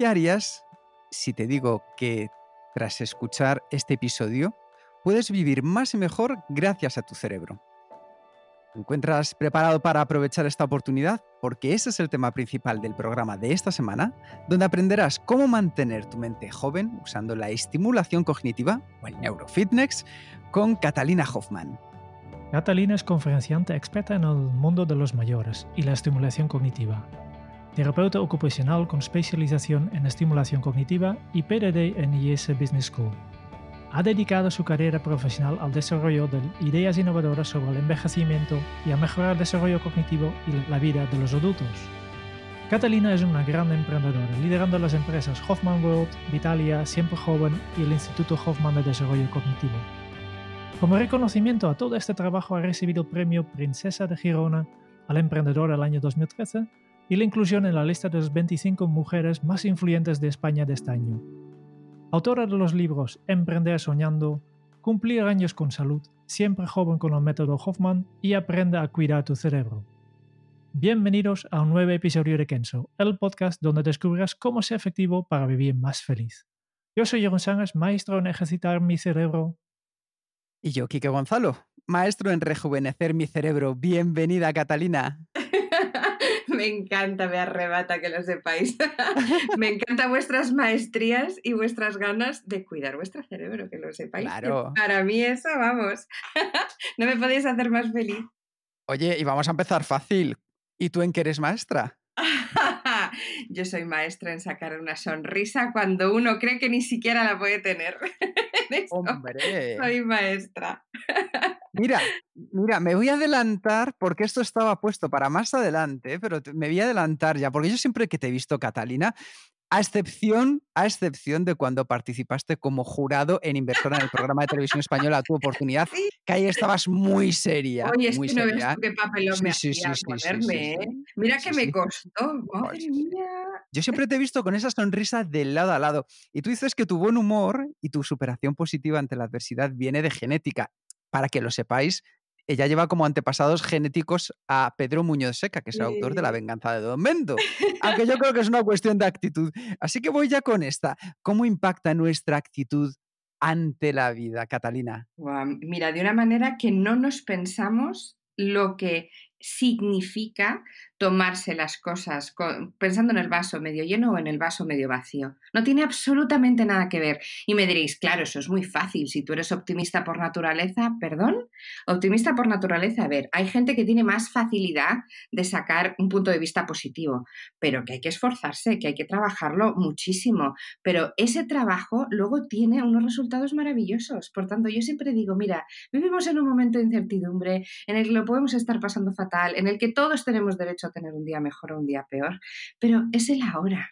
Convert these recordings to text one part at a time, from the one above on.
¿Qué harías si te digo que tras escuchar este episodio puedes vivir más y mejor gracias a tu cerebro? ¿Te encuentras preparado para aprovechar esta oportunidad? Porque ese es el tema principal del programa de esta semana, donde aprenderás cómo mantener tu mente joven usando la estimulación cognitiva o el neurofitness con Catalina Hoffman. Catalina es conferenciante experta en el mundo de los mayores y la estimulación cognitiva terapeuta ocupacional con especialización en estimulación cognitiva y PDD en IES Business School. Ha dedicado su carrera profesional al desarrollo de ideas innovadoras sobre el envejecimiento y a mejorar el desarrollo cognitivo y la vida de los adultos. Catalina es una gran emprendedora, liderando las empresas Hoffman World, Vitalia, Siempre Joven y el Instituto Hoffman de Desarrollo Cognitivo. Como reconocimiento a todo este trabajo ha recibido el premio Princesa de Girona al Emprendedor del año 2013 y la inclusión en la lista de las 25 mujeres más influyentes de España de este año. Autora de los libros Emprender soñando, Cumplir años con salud, Siempre joven con el método Hoffman y Aprenda a cuidar tu cerebro. Bienvenidos a un nuevo episodio de Kenso, el podcast donde descubrirás cómo ser efectivo para vivir más feliz. Yo soy Jeroen Sánchez, maestro en ejercitar mi cerebro. Y yo, Quique Gonzalo, maestro en rejuvenecer mi cerebro. Bienvenida, Catalina me encanta, me arrebata que lo sepáis. me encanta vuestras maestrías y vuestras ganas de cuidar vuestro cerebro, que lo sepáis. Claro. para mí eso, vamos, no me podéis hacer más feliz. Oye, y vamos a empezar fácil. ¿Y tú en qué eres maestra? Yo soy maestra en sacar una sonrisa cuando uno cree que ni siquiera la puede tener. Hombre. Soy maestra. Mira, mira, me voy a adelantar porque esto estaba puesto para más adelante, pero me voy a adelantar ya, porque yo siempre que te he visto, Catalina, a excepción, a excepción de cuando participaste como jurado en Inversora en el programa de televisión española Tu Oportunidad, que ahí estabas muy seria. Oye, es muy que no seria. ves tú qué me sí, hacía ¿eh? Mira que me costó, Yo siempre te he visto con esa sonrisa de lado a lado. Y tú dices que tu buen humor y tu superación positiva ante la adversidad viene de genética para que lo sepáis, ella eh, lleva como antepasados genéticos a Pedro Muñoz Seca, que es el autor de La venganza de Don Mendo. Aunque yo creo que es una cuestión de actitud. Así que voy ya con esta. ¿Cómo impacta nuestra actitud ante la vida, Catalina? Mira, de una manera que no nos pensamos lo que significa tomarse las cosas pensando en el vaso medio lleno o en el vaso medio vacío. No tiene absolutamente nada que ver. Y me diréis, claro, eso es muy fácil. Si tú eres optimista por naturaleza, perdón, optimista por naturaleza, a ver, hay gente que tiene más facilidad de sacar un punto de vista positivo, pero que hay que esforzarse, que hay que trabajarlo muchísimo. Pero ese trabajo luego tiene unos resultados maravillosos. Por tanto, yo siempre digo, mira, vivimos en un momento de incertidumbre en el que lo podemos estar pasando fatal en el que todos tenemos derecho a tener un día mejor o un día peor, pero es el ahora.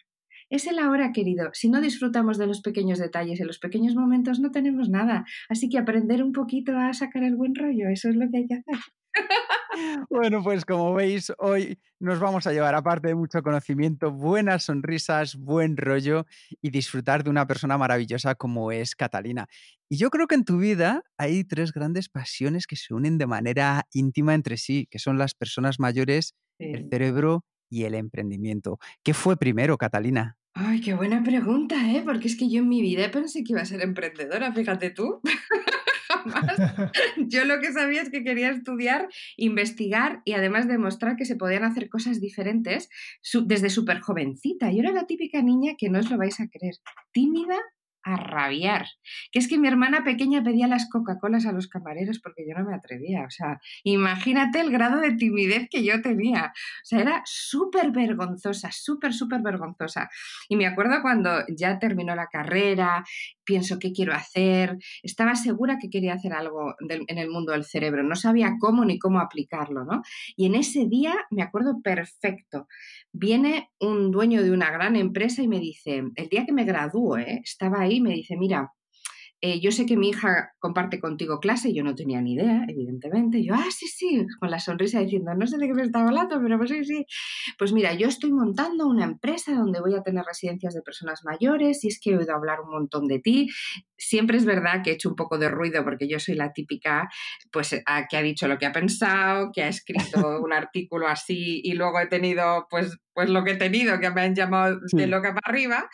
Es el ahora, querido. Si no disfrutamos de los pequeños detalles y los pequeños momentos, no tenemos nada. Así que aprender un poquito a sacar el buen rollo, eso es lo que hay que hacer. Bueno, pues como veis, hoy nos vamos a llevar, aparte de mucho conocimiento, buenas sonrisas, buen rollo y disfrutar de una persona maravillosa como es Catalina. Y yo creo que en tu vida hay tres grandes pasiones que se unen de manera íntima entre sí, que son las personas mayores, el cerebro y el emprendimiento. ¿Qué fue primero, Catalina? Ay, qué buena pregunta, ¿eh? Porque es que yo en mi vida pensé que iba a ser emprendedora, fíjate tú. Yo lo que sabía es que quería estudiar, investigar y además demostrar que se podían hacer cosas diferentes desde súper jovencita. Yo era la típica niña que no os lo vais a creer, tímida a rabiar. Que es que mi hermana pequeña pedía las Coca-Colas a los camareros porque yo no me atrevía. O sea, imagínate el grado de timidez que yo tenía. O sea, era súper vergonzosa, súper, súper vergonzosa. Y me acuerdo cuando ya terminó la carrera, pienso qué quiero hacer. Estaba segura que quería hacer algo en el mundo del cerebro. No sabía cómo ni cómo aplicarlo, ¿no? Y en ese día me acuerdo perfecto. Viene un dueño de una gran empresa y me dice, el día que me gradúe, ¿eh? estaba y me dice, mira, eh, yo sé que mi hija comparte contigo clase, yo no tenía ni idea, evidentemente. Yo, ah, sí, sí, con la sonrisa diciendo, no sé de qué me está hablando, pero pues sí, sí. Pues mira, yo estoy montando una empresa donde voy a tener residencias de personas mayores y es que he oído hablar un montón de ti. Siempre es verdad que he hecho un poco de ruido porque yo soy la típica, pues, que ha dicho lo que ha pensado, que ha escrito un artículo así y luego he tenido, pues, pues lo que he tenido, que me han llamado de loca para arriba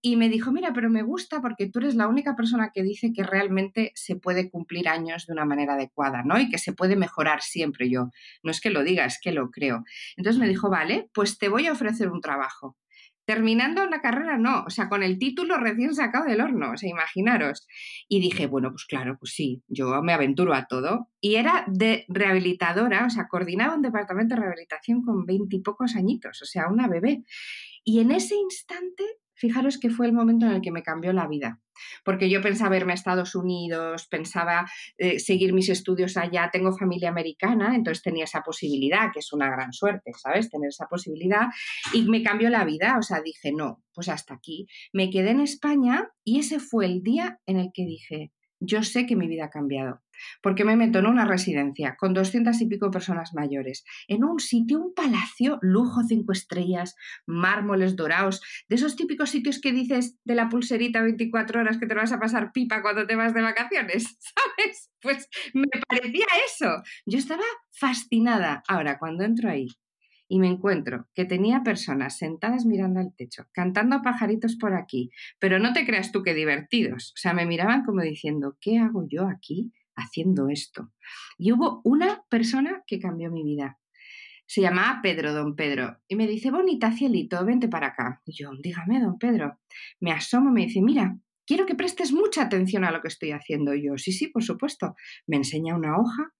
y me dijo, mira, pero me gusta porque tú eres la única persona que dice que realmente se puede cumplir años de una manera adecuada, ¿no? Y que se puede mejorar siempre yo. No es que lo digas, es que lo creo. Entonces me dijo, vale, pues te voy a ofrecer un trabajo. Terminando una carrera, no, o sea, con el título recién sacado del horno, o sea, imaginaros. Y dije, bueno, pues claro, pues sí, yo me aventuro a todo. Y era de rehabilitadora, o sea, coordinaba un departamento de rehabilitación con veintipocos añitos, o sea, una bebé. Y en ese instante Fijaros que fue el momento en el que me cambió la vida, porque yo pensaba irme a Estados Unidos, pensaba eh, seguir mis estudios allá, tengo familia americana, entonces tenía esa posibilidad, que es una gran suerte, ¿sabes? Tener esa posibilidad. Y me cambió la vida, o sea, dije, no, pues hasta aquí. Me quedé en España y ese fue el día en el que dije, yo sé que mi vida ha cambiado porque me meto en una residencia con doscientas y pico personas mayores, en un sitio, un palacio, lujo cinco estrellas, mármoles dorados, de esos típicos sitios que dices de la pulserita 24 horas que te vas a pasar pipa cuando te vas de vacaciones, ¿sabes? Pues me parecía eso. Yo estaba fascinada. Ahora, cuando entro ahí y me encuentro que tenía personas sentadas mirando al techo, cantando pajaritos por aquí, pero no te creas tú que divertidos. O sea, me miraban como diciendo, ¿qué hago yo aquí? haciendo esto. Y hubo una persona que cambió mi vida. Se llamaba Pedro, don Pedro, y me dice, bonita cielito, vente para acá. Y yo, dígame, don Pedro. Me asomo, me dice, mira, quiero que prestes mucha atención a lo que estoy haciendo. yo, sí, sí, por supuesto. Me enseña una hoja,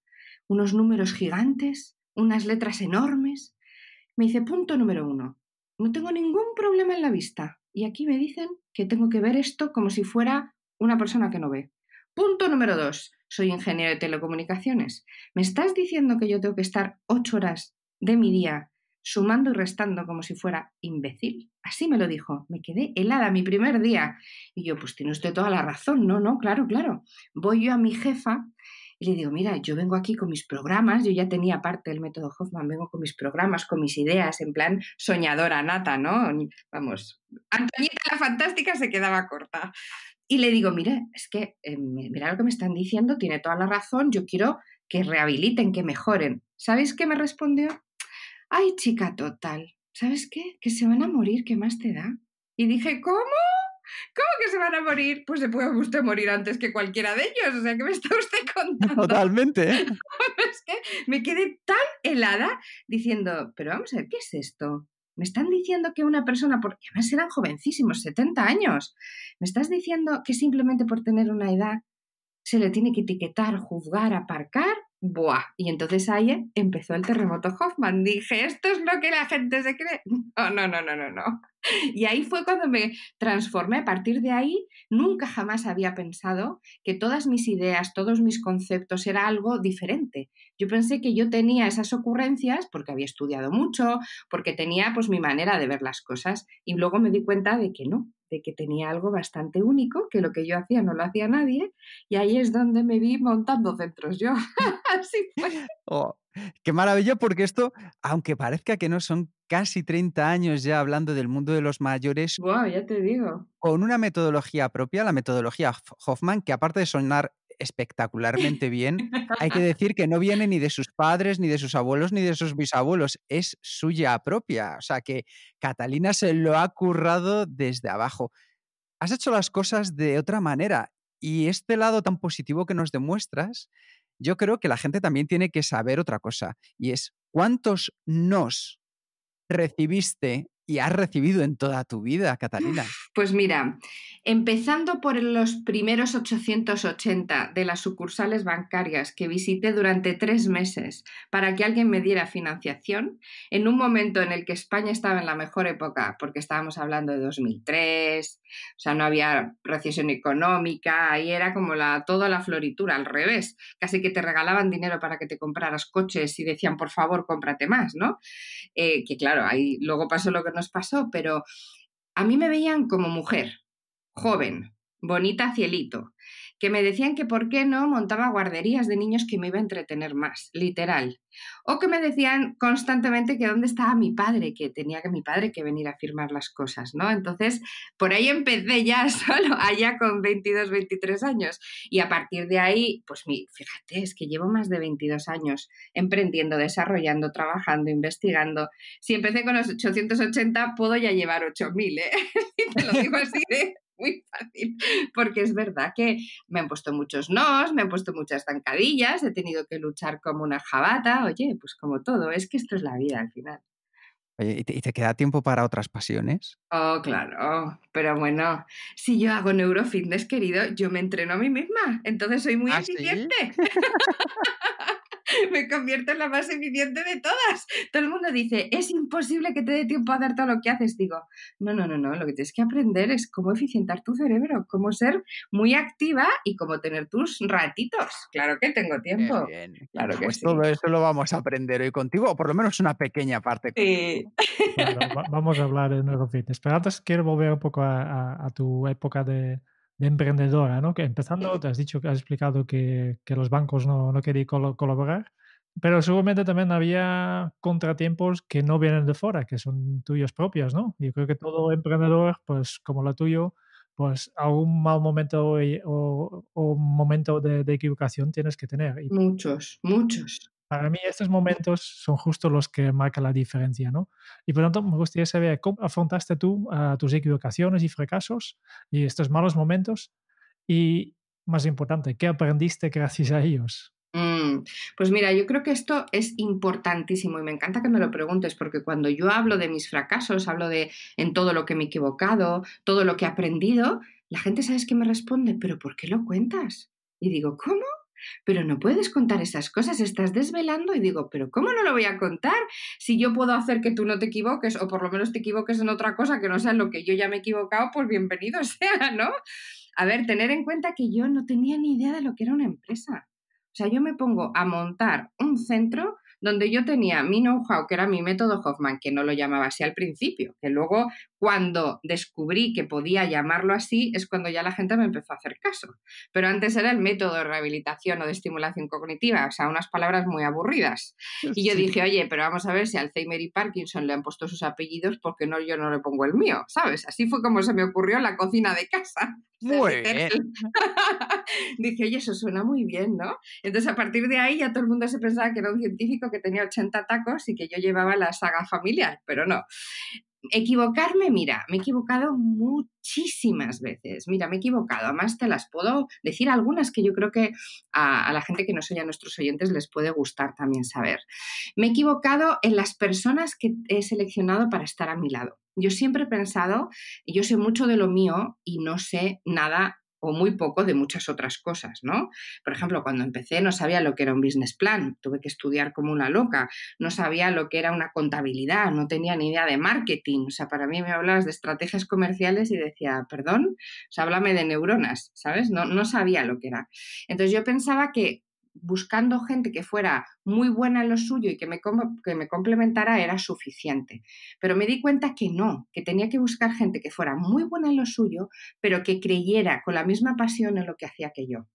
unos números gigantes, unas letras enormes. Me dice, punto número uno, no tengo ningún problema en la vista. Y aquí me dicen que tengo que ver esto como si fuera una persona que no ve. Punto número dos, soy ingeniero de telecomunicaciones. ¿Me estás diciendo que yo tengo que estar ocho horas de mi día sumando y restando como si fuera imbécil? Así me lo dijo. Me quedé helada mi primer día. Y yo, pues tiene usted toda la razón. No, no, claro, claro. Voy yo a mi jefa y le digo, mira, yo vengo aquí con mis programas, yo ya tenía parte del método Hoffman, vengo con mis programas, con mis ideas, en plan soñadora nata, ¿no? Vamos, Antonita la Fantástica se quedaba corta. Y le digo, mire, es que eh, mira lo que me están diciendo, tiene toda la razón, yo quiero que rehabiliten, que mejoren. ¿Sabéis qué me respondió? Ay, chica total, ¿sabes qué? Que se van a morir, ¿qué más te da? Y dije, ¿cómo? ¿Cómo que se van a morir? Pues se puede usted morir antes que cualquiera de ellos. O sea, ¿qué me está usted contando? Totalmente. ¿eh? es que me quedé tan helada diciendo, pero vamos a ver, ¿qué es esto? me están diciendo que una persona, porque además eran jovencísimos, 70 años, me estás diciendo que simplemente por tener una edad se le tiene que etiquetar, juzgar, aparcar. Buah. Y entonces ahí empezó el terremoto Hoffman. Dije, esto es lo que la gente se cree. No, no, no, no, no, no. Y ahí fue cuando me transformé. A partir de ahí, nunca jamás había pensado que todas mis ideas, todos mis conceptos era algo diferente. Yo pensé que yo tenía esas ocurrencias porque había estudiado mucho, porque tenía pues mi manera de ver las cosas y luego me di cuenta de que no, de que tenía algo bastante único, que lo que yo hacía no lo hacía nadie y ahí es donde me vi montando centros yo. Así fue. Oh, Qué maravilla, porque esto, aunque parezca que no, son casi 30 años ya hablando del mundo de los mayores. Wow, ya te digo. Con una metodología propia, la metodología Hoffman, que aparte de sonar espectacularmente bien, hay que decir que no viene ni de sus padres, ni de sus abuelos, ni de sus bisabuelos, es suya propia. O sea que Catalina se lo ha currado desde abajo. Has hecho las cosas de otra manera y este lado tan positivo que nos demuestras yo creo que la gente también tiene que saber otra cosa y es cuántos nos recibiste y has recibido en toda tu vida, Catalina? Pues mira, empezando por los primeros 880 de las sucursales bancarias que visité durante tres meses para que alguien me diera financiación, en un momento en el que España estaba en la mejor época, porque estábamos hablando de 2003, o sea, no había recesión económica y era como la, toda la floritura, al revés, casi que te regalaban dinero para que te compraras coches y decían, por favor, cómprate más, ¿no? Eh, que claro, ahí luego pasó lo que nos pasó, pero a mí me veían como mujer, joven, bonita cielito, que me decían que por qué no montaba guarderías de niños que me iba a entretener más, literal. O que me decían constantemente que dónde estaba mi padre, que tenía que mi padre que venir a firmar las cosas, ¿no? Entonces, por ahí empecé ya solo, allá con 22, 23 años. Y a partir de ahí, pues fíjate, es que llevo más de 22 años emprendiendo, desarrollando, trabajando, investigando. Si empecé con los 880, puedo ya llevar 8000, ¿eh? Te lo digo así ¿eh? muy fácil, porque es verdad que me han puesto muchos nos, me han puesto muchas zancadillas, he tenido que luchar como una jabata, oye, pues como todo, es que esto es la vida al final. Oye, ¿y te, queda tiempo para otras pasiones? Oh, claro, pero bueno, si yo hago neurofitness, querido, yo me entreno a mí misma, entonces soy muy ¿Ah, exigente. me convierto en la más eficiente de todas. Todo el mundo dice, es imposible que te dé tiempo a hacer todo lo que haces. Digo, no, no, no, no, lo que tienes que aprender es cómo eficientar tu cerebro, cómo ser muy activa y cómo tener tus ratitos. Claro que tengo tiempo. Claro que pues Todo eso lo vamos a aprender hoy contigo, o por lo menos una pequeña parte. Sí. vamos a hablar de neurofitness, pero antes quiero volver un poco a tu época de de emprendedora, ¿no? Que empezando, te has dicho, que has explicado que, que los bancos no, no querían colaborar, pero seguramente también había contratiempos que no vienen de fuera, que son tuyos propios, ¿no? Yo creo que todo emprendedor, pues como lo tuyo, pues algún mal momento eh, o, un momento de, de, equivocación tienes que tener. Muchos, muchos. Para mí estos momentos son justo los que marcan la diferencia, ¿no? Y por lo tanto me gustaría saber cómo afrontaste tú ah, tus equivocaciones y fracasos y estos malos momentos y, más importante, ¿qué aprendiste gracias a ellos? Mm, pues mira, yo creo que esto es importantísimo y me encanta que me lo preguntes porque cuando yo hablo de mis fracasos, hablo de en todo lo que me he equivocado, todo lo que he aprendido, la gente sabes que me responde, pero ¿por qué lo cuentas? Y digo, ¿cómo? pero no puedes contar esas cosas, estás desvelando y digo, pero ¿cómo no lo voy a contar si yo puedo hacer que tú no te equivoques o por lo menos te equivoques en otra cosa que no sea lo que yo ya me he equivocado, pues bienvenido sea, ¿no? A ver, tener en cuenta que yo no tenía ni idea de lo que era una empresa. O sea, yo me pongo a montar un centro donde yo tenía mi know-how, que era mi método Hoffman, que no lo llamaba así al principio, que luego cuando descubrí que podía llamarlo así es cuando ya la gente me empezó a hacer caso. Pero antes era el método de rehabilitación o de estimulación cognitiva, o sea, unas palabras muy aburridas. Y yo dije, oye, pero vamos a ver si Alzheimer y Parkinson le han puesto sus apellidos, porque no, yo no le pongo el mío? ¿Sabes? Así fue como se me ocurrió la cocina de casa. Muy bien. Dije, oye, eso suena muy bien, ¿no? Entonces a partir de ahí ya todo el mundo se pensaba que era un científico que tenía 80 tacos y que yo llevaba la saga familiar, pero no. Equivocarme, mira, me he equivocado muchísimas veces. Mira, me he equivocado. Además, te las puedo decir algunas que yo creo que a, a la gente que no oye, a nuestros oyentes, les puede gustar también saber. Me he equivocado en las personas que he seleccionado para estar a mi lado. Yo siempre he pensado, yo sé mucho de lo mío y no sé nada muy poco de muchas otras cosas, ¿no? Por ejemplo, cuando empecé no sabía lo que era un business plan, tuve que estudiar como una loca, no sabía lo que era una contabilidad, no tenía ni idea de marketing, o sea, para mí me hablabas de estrategias comerciales y decía, perdón, o sea, háblame de neuronas, ¿sabes? No, no sabía lo que era. Entonces yo pensaba que buscando gente que fuera muy buena en lo suyo y que me, complementara era suficiente. Pero me di cuenta que no, que tenía que buscar gente que fuera muy buena en lo suyo, pero que creyera con la misma pasión en lo que hacía que yo.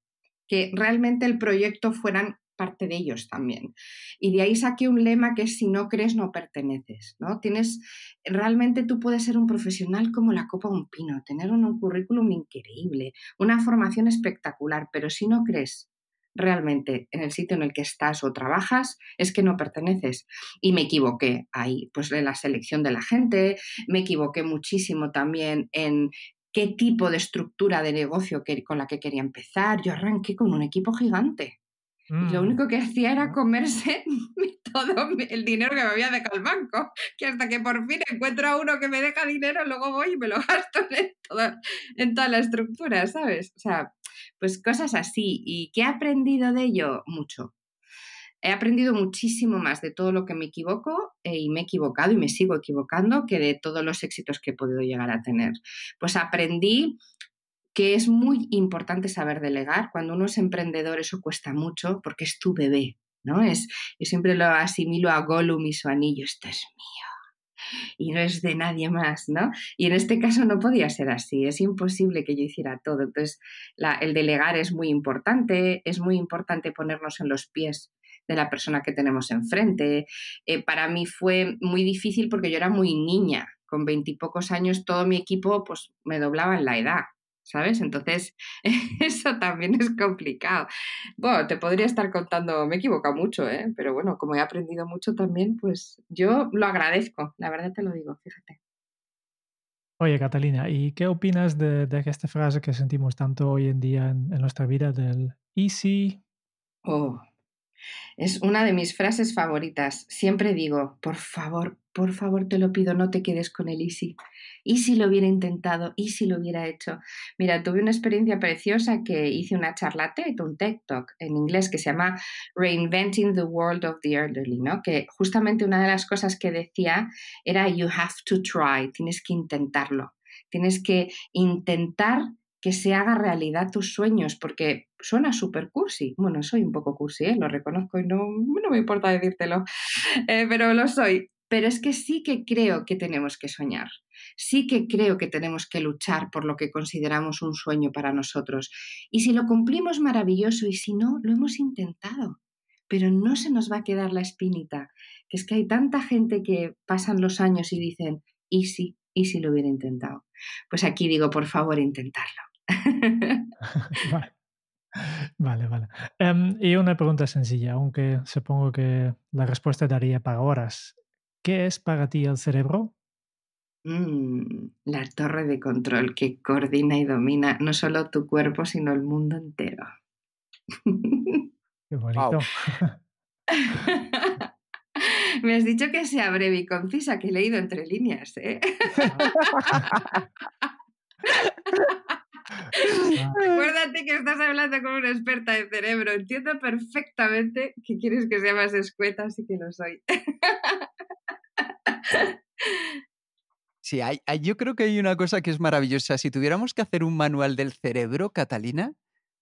Que realmente el proyecto fueran parte de ellos también. Y de ahí saqué un lema que es si no crees no perteneces, ¿no? Tienes realmente tú puedes ser un profesional como la copa de un pino, tener un currículum increíble, una formación espectacular, pero si no crees realmente en el sitio en el que estás o trabajas es que no perteneces. Y me equivoqué ahí, pues en la selección de la gente, me equivoqué muchísimo también en qué tipo de estructura de negocio con la que quería empezar. Yo arranqué con un equipo gigante. lo mm. único que hacía era comerse todo el dinero que me había dejado el banco, que hasta que por fin encuentro a uno que me deja dinero, luego voy y me lo gasto en, en toda la estructura, ¿sabes? O sea, pues cosas así. ¿Y qué he aprendido de ello? Mucho. He aprendido muchísimo más de todo lo que me equivoco eh, y me he equivocado y me sigo equivocando que de todos los éxitos que he podido llegar a tener. Pues aprendí que es muy importante saber delegar. Cuando uno es emprendedor eso cuesta mucho porque es tu bebé, ¿no? Es, yo siempre lo asimilo a Gollum y su anillo, esto es mío y no es de nadie más, ¿no? Y en este caso no podía ser así, es imposible que yo hiciera todo. Entonces, el delegar es muy importante, es muy importante ponernos en los pies de la persona que tenemos enfrente. Eh, para mí fue muy difícil porque yo era muy niña, con veintipocos años todo mi equipo pues me doblaba en la edad, ¿sabes? Entonces, eso también es complicado. Bueno, te podría estar contando, me he mucho, ¿eh? Pero bueno, como he aprendido mucho también, pues yo lo agradezco, la verdad te lo digo, fíjate. Oye, Catalina, ¿y qué opinas de, esta frase que sentimos tanto hoy en día en, nuestra vida del easy? o… Oh, es una de mis frases favoritas. Siempre digo, por favor, por favor te lo pido, no te quedes con el Easy. ¿Y si lo hubiera intentado? ¿Y si lo hubiera hecho? Mira, tuve una experiencia preciosa que hice una charla TED, un TED Talk en inglés que se llama Reinventing the World of the Elderly, ¿no? Que justamente una de las cosas que decía era you have to try, tienes que intentarlo. Tienes que intentar que se haga realidad tus sueños, porque suena súper cursi. Bueno, soy un poco cursi, ¿eh? lo reconozco y no, no me importa decírtelo, eh, pero lo soy. Pero es que sí que creo que tenemos que soñar, sí que creo que tenemos que luchar por lo que consideramos un sueño para nosotros. Y si lo cumplimos, maravilloso, y si no, lo hemos intentado, pero no se nos va a quedar la espinita, que es que hay tanta gente que pasan los años y dicen, ¿y si? ¿Y si lo hubiera intentado? Pues aquí digo, por favor, intentarlo. vale. Vale, em, y una pregunta sencilla, aunque supongo que la respuesta daría para horas. ¿Qué es para ti el cerebro? Mm, la torre de control que coordina y domina no solo tu cuerpo, sino el mundo entero. Qué bonito. Me has dicho que sea breve y concisa, que he leído entre líneas. ¿eh? Ah. Acuérdate que estás hablando con una experta de cerebro. Entiendo perfectamente que quieres que sea más escueta, así que lo soy. Sí, yo creo que hay una cosa que es maravillosa. Si tuviéramos que hacer un manual del cerebro, Catalina,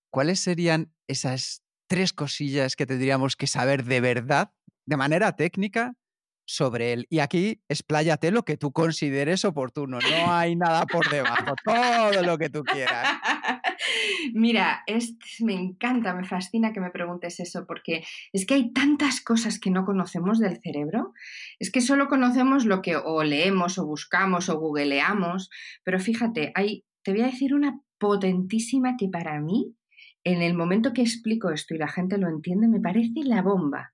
¿cuáles serían esas tres cosillas que tendríamos que saber de verdad, de manera técnica, sobre él. Y aquí expláyate lo que tú consideres oportuno, no hay nada por debajo, todo lo que tú quieras. Mira, es, me encanta, me fascina que me preguntes eso, porque es que hay tantas cosas que no conocemos del cerebro, es que solo conocemos lo que o leemos o buscamos o googleamos, pero fíjate, hay, te voy a decir una potentísima que para mí, en el momento que explico esto y la gente lo entiende, me parece la bomba.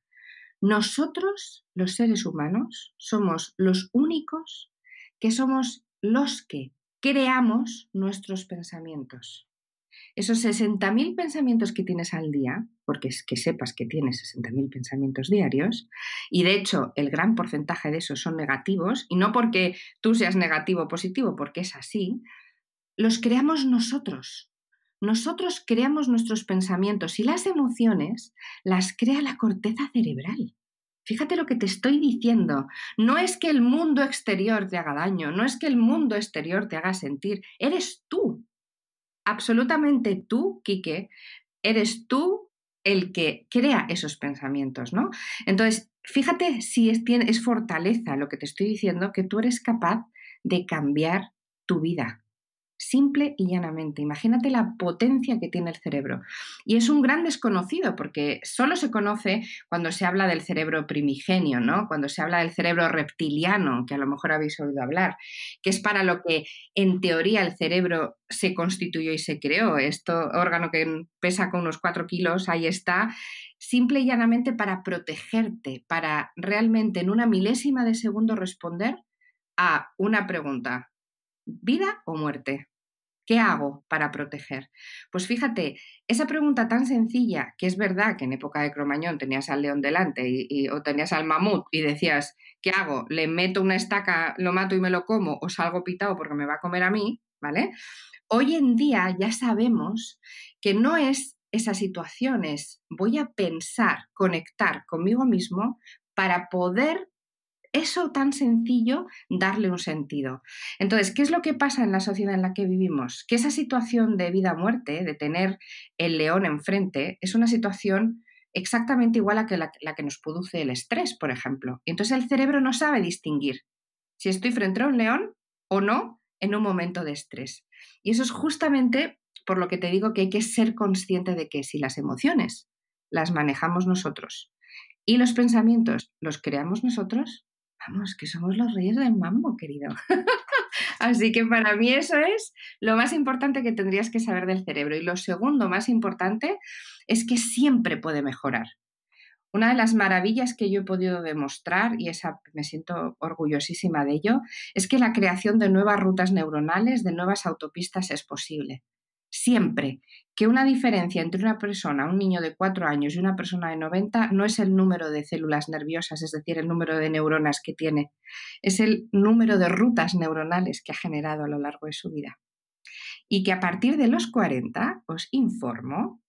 Nosotros, los seres humanos, somos los únicos que somos los que creamos nuestros pensamientos. Esos 60.000 pensamientos que tienes al día, porque es que sepas que tienes 60.000 pensamientos diarios, y de hecho el gran porcentaje de esos son negativos, y no porque tú seas negativo o positivo, porque es así, los creamos nosotros. Nosotros creamos nuestros pensamientos y las emociones las crea la corteza cerebral. Fíjate lo que te estoy diciendo. No es que el mundo exterior te haga daño, no es que el mundo exterior te haga sentir, eres tú. Absolutamente tú, Quique, eres tú el que crea esos pensamientos, ¿no? Entonces, fíjate si es, es fortaleza lo que te estoy diciendo, que tú eres capaz de cambiar tu vida, simple y llanamente. Imagínate la potencia que tiene el cerebro. Y es un gran desconocido porque solo se conoce cuando se habla del cerebro primigenio, ¿no? Cuando se habla del cerebro reptiliano, que a lo mejor habéis oído hablar, que es para lo que en teoría el cerebro se constituyó y se creó. Este órgano que pesa con unos 4 kilos, ahí está, simple y llanamente para protegerte, para realmente en una milésima de segundo responder a una pregunta vida o muerte. ¿Qué hago para proteger? Pues fíjate, esa pregunta tan sencilla, que es verdad que en época de Cromañón tenías al león delante y, o tenías al mamut y decías, ¿qué hago? ¿Le meto una estaca, lo mato y me lo como o salgo pitado porque me va a comer a mí? ¿Vale? Hoy en día ya sabemos que no es esas situaciones, voy a pensar, conectar conmigo mismo para poder eso tan sencillo, darle un sentido. Entonces, ¿qué es lo que pasa en la sociedad en la que vivimos? Que esa situación de vida-muerte, de tener el león enfrente, es una situación exactamente igual a que la, la que nos produce el estrés, por ejemplo. Entonces el cerebro no sabe distinguir si estoy frente a un león o no en un momento de estrés. Y eso es justamente por lo que te digo que hay que ser consciente de que si las emociones las manejamos nosotros y los pensamientos los creamos nosotros, vamos, que somos los reyes del mambo, querido. Así que para mí eso es lo más importante que tendrías que saber del cerebro. Y lo segundo más importante es que siempre puede mejorar. Una de las maravillas que yo he podido demostrar, y esa me siento orgullosísima de ello, es que la creación de nuevas rutas neuronales, de nuevas autopistas es posible. Siempre que una diferencia entre una persona, un niño de 4 años y una persona de 90 no es el número de células nerviosas, es decir, el número de neuronas que tiene, es el número de rutas neuronales que ha generado a lo largo de su vida. Y que a partir de los 40, os informo,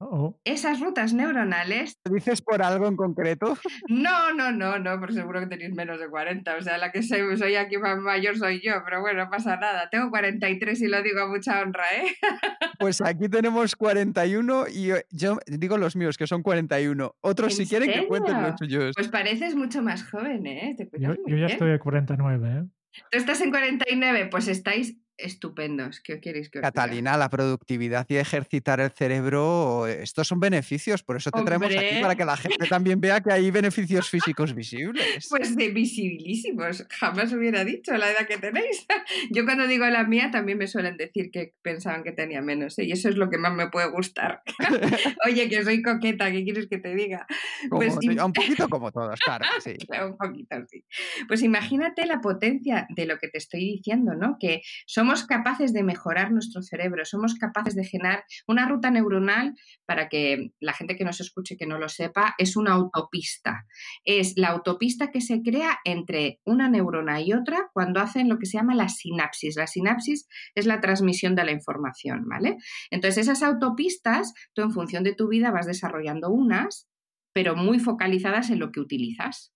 Oh. Esas rutas neuronales. dices por algo en concreto? No, no, no, no, por seguro que tenéis menos de 40. O sea, la que soy, aquí más mayor soy yo, pero bueno, pasa nada. Tengo 43 y lo digo a mucha honra, ¿eh? Pues aquí tenemos 41 y yo, digo los míos, que son 41. Otros, si quieren, que cuenten los tuyos. Pues pareces mucho más joven, ¿eh? yo, ya estoy de 49, ¿eh? Tú estás en 49, pues estáis estupendos. ¿Qué queréis que Catalina, la productividad y ejercitar el cerebro, estos son beneficios, por eso te traemos aquí para que la gente también vea que hay beneficios físicos visibles. Pues de visibilísimos, jamás hubiera dicho la edad que tenéis. Yo cuando digo la mía también me suelen decir que pensaban que tenía menos ¿eh? y eso es lo que más me puede gustar. Oye, que soy coqueta, ¿qué quieres que te diga? Pues un poquito como todos, claro. Sí. un poquito, sí. Pues imagínate la potencia de lo que te estoy diciendo, ¿no? Que somos somos capaces de mejorar nuestro cerebro, somos capaces de generar una ruta neuronal para que la gente que nos escuche que no lo sepa, es una autopista. Es la autopista que se crea entre una neurona y otra cuando hacen lo que se llama la sinapsis. La sinapsis es la transmisión de la información, ¿vale? Entonces, esas autopistas, tú en función de tu vida vas desarrollando unas, pero muy focalizadas en lo que utilizas.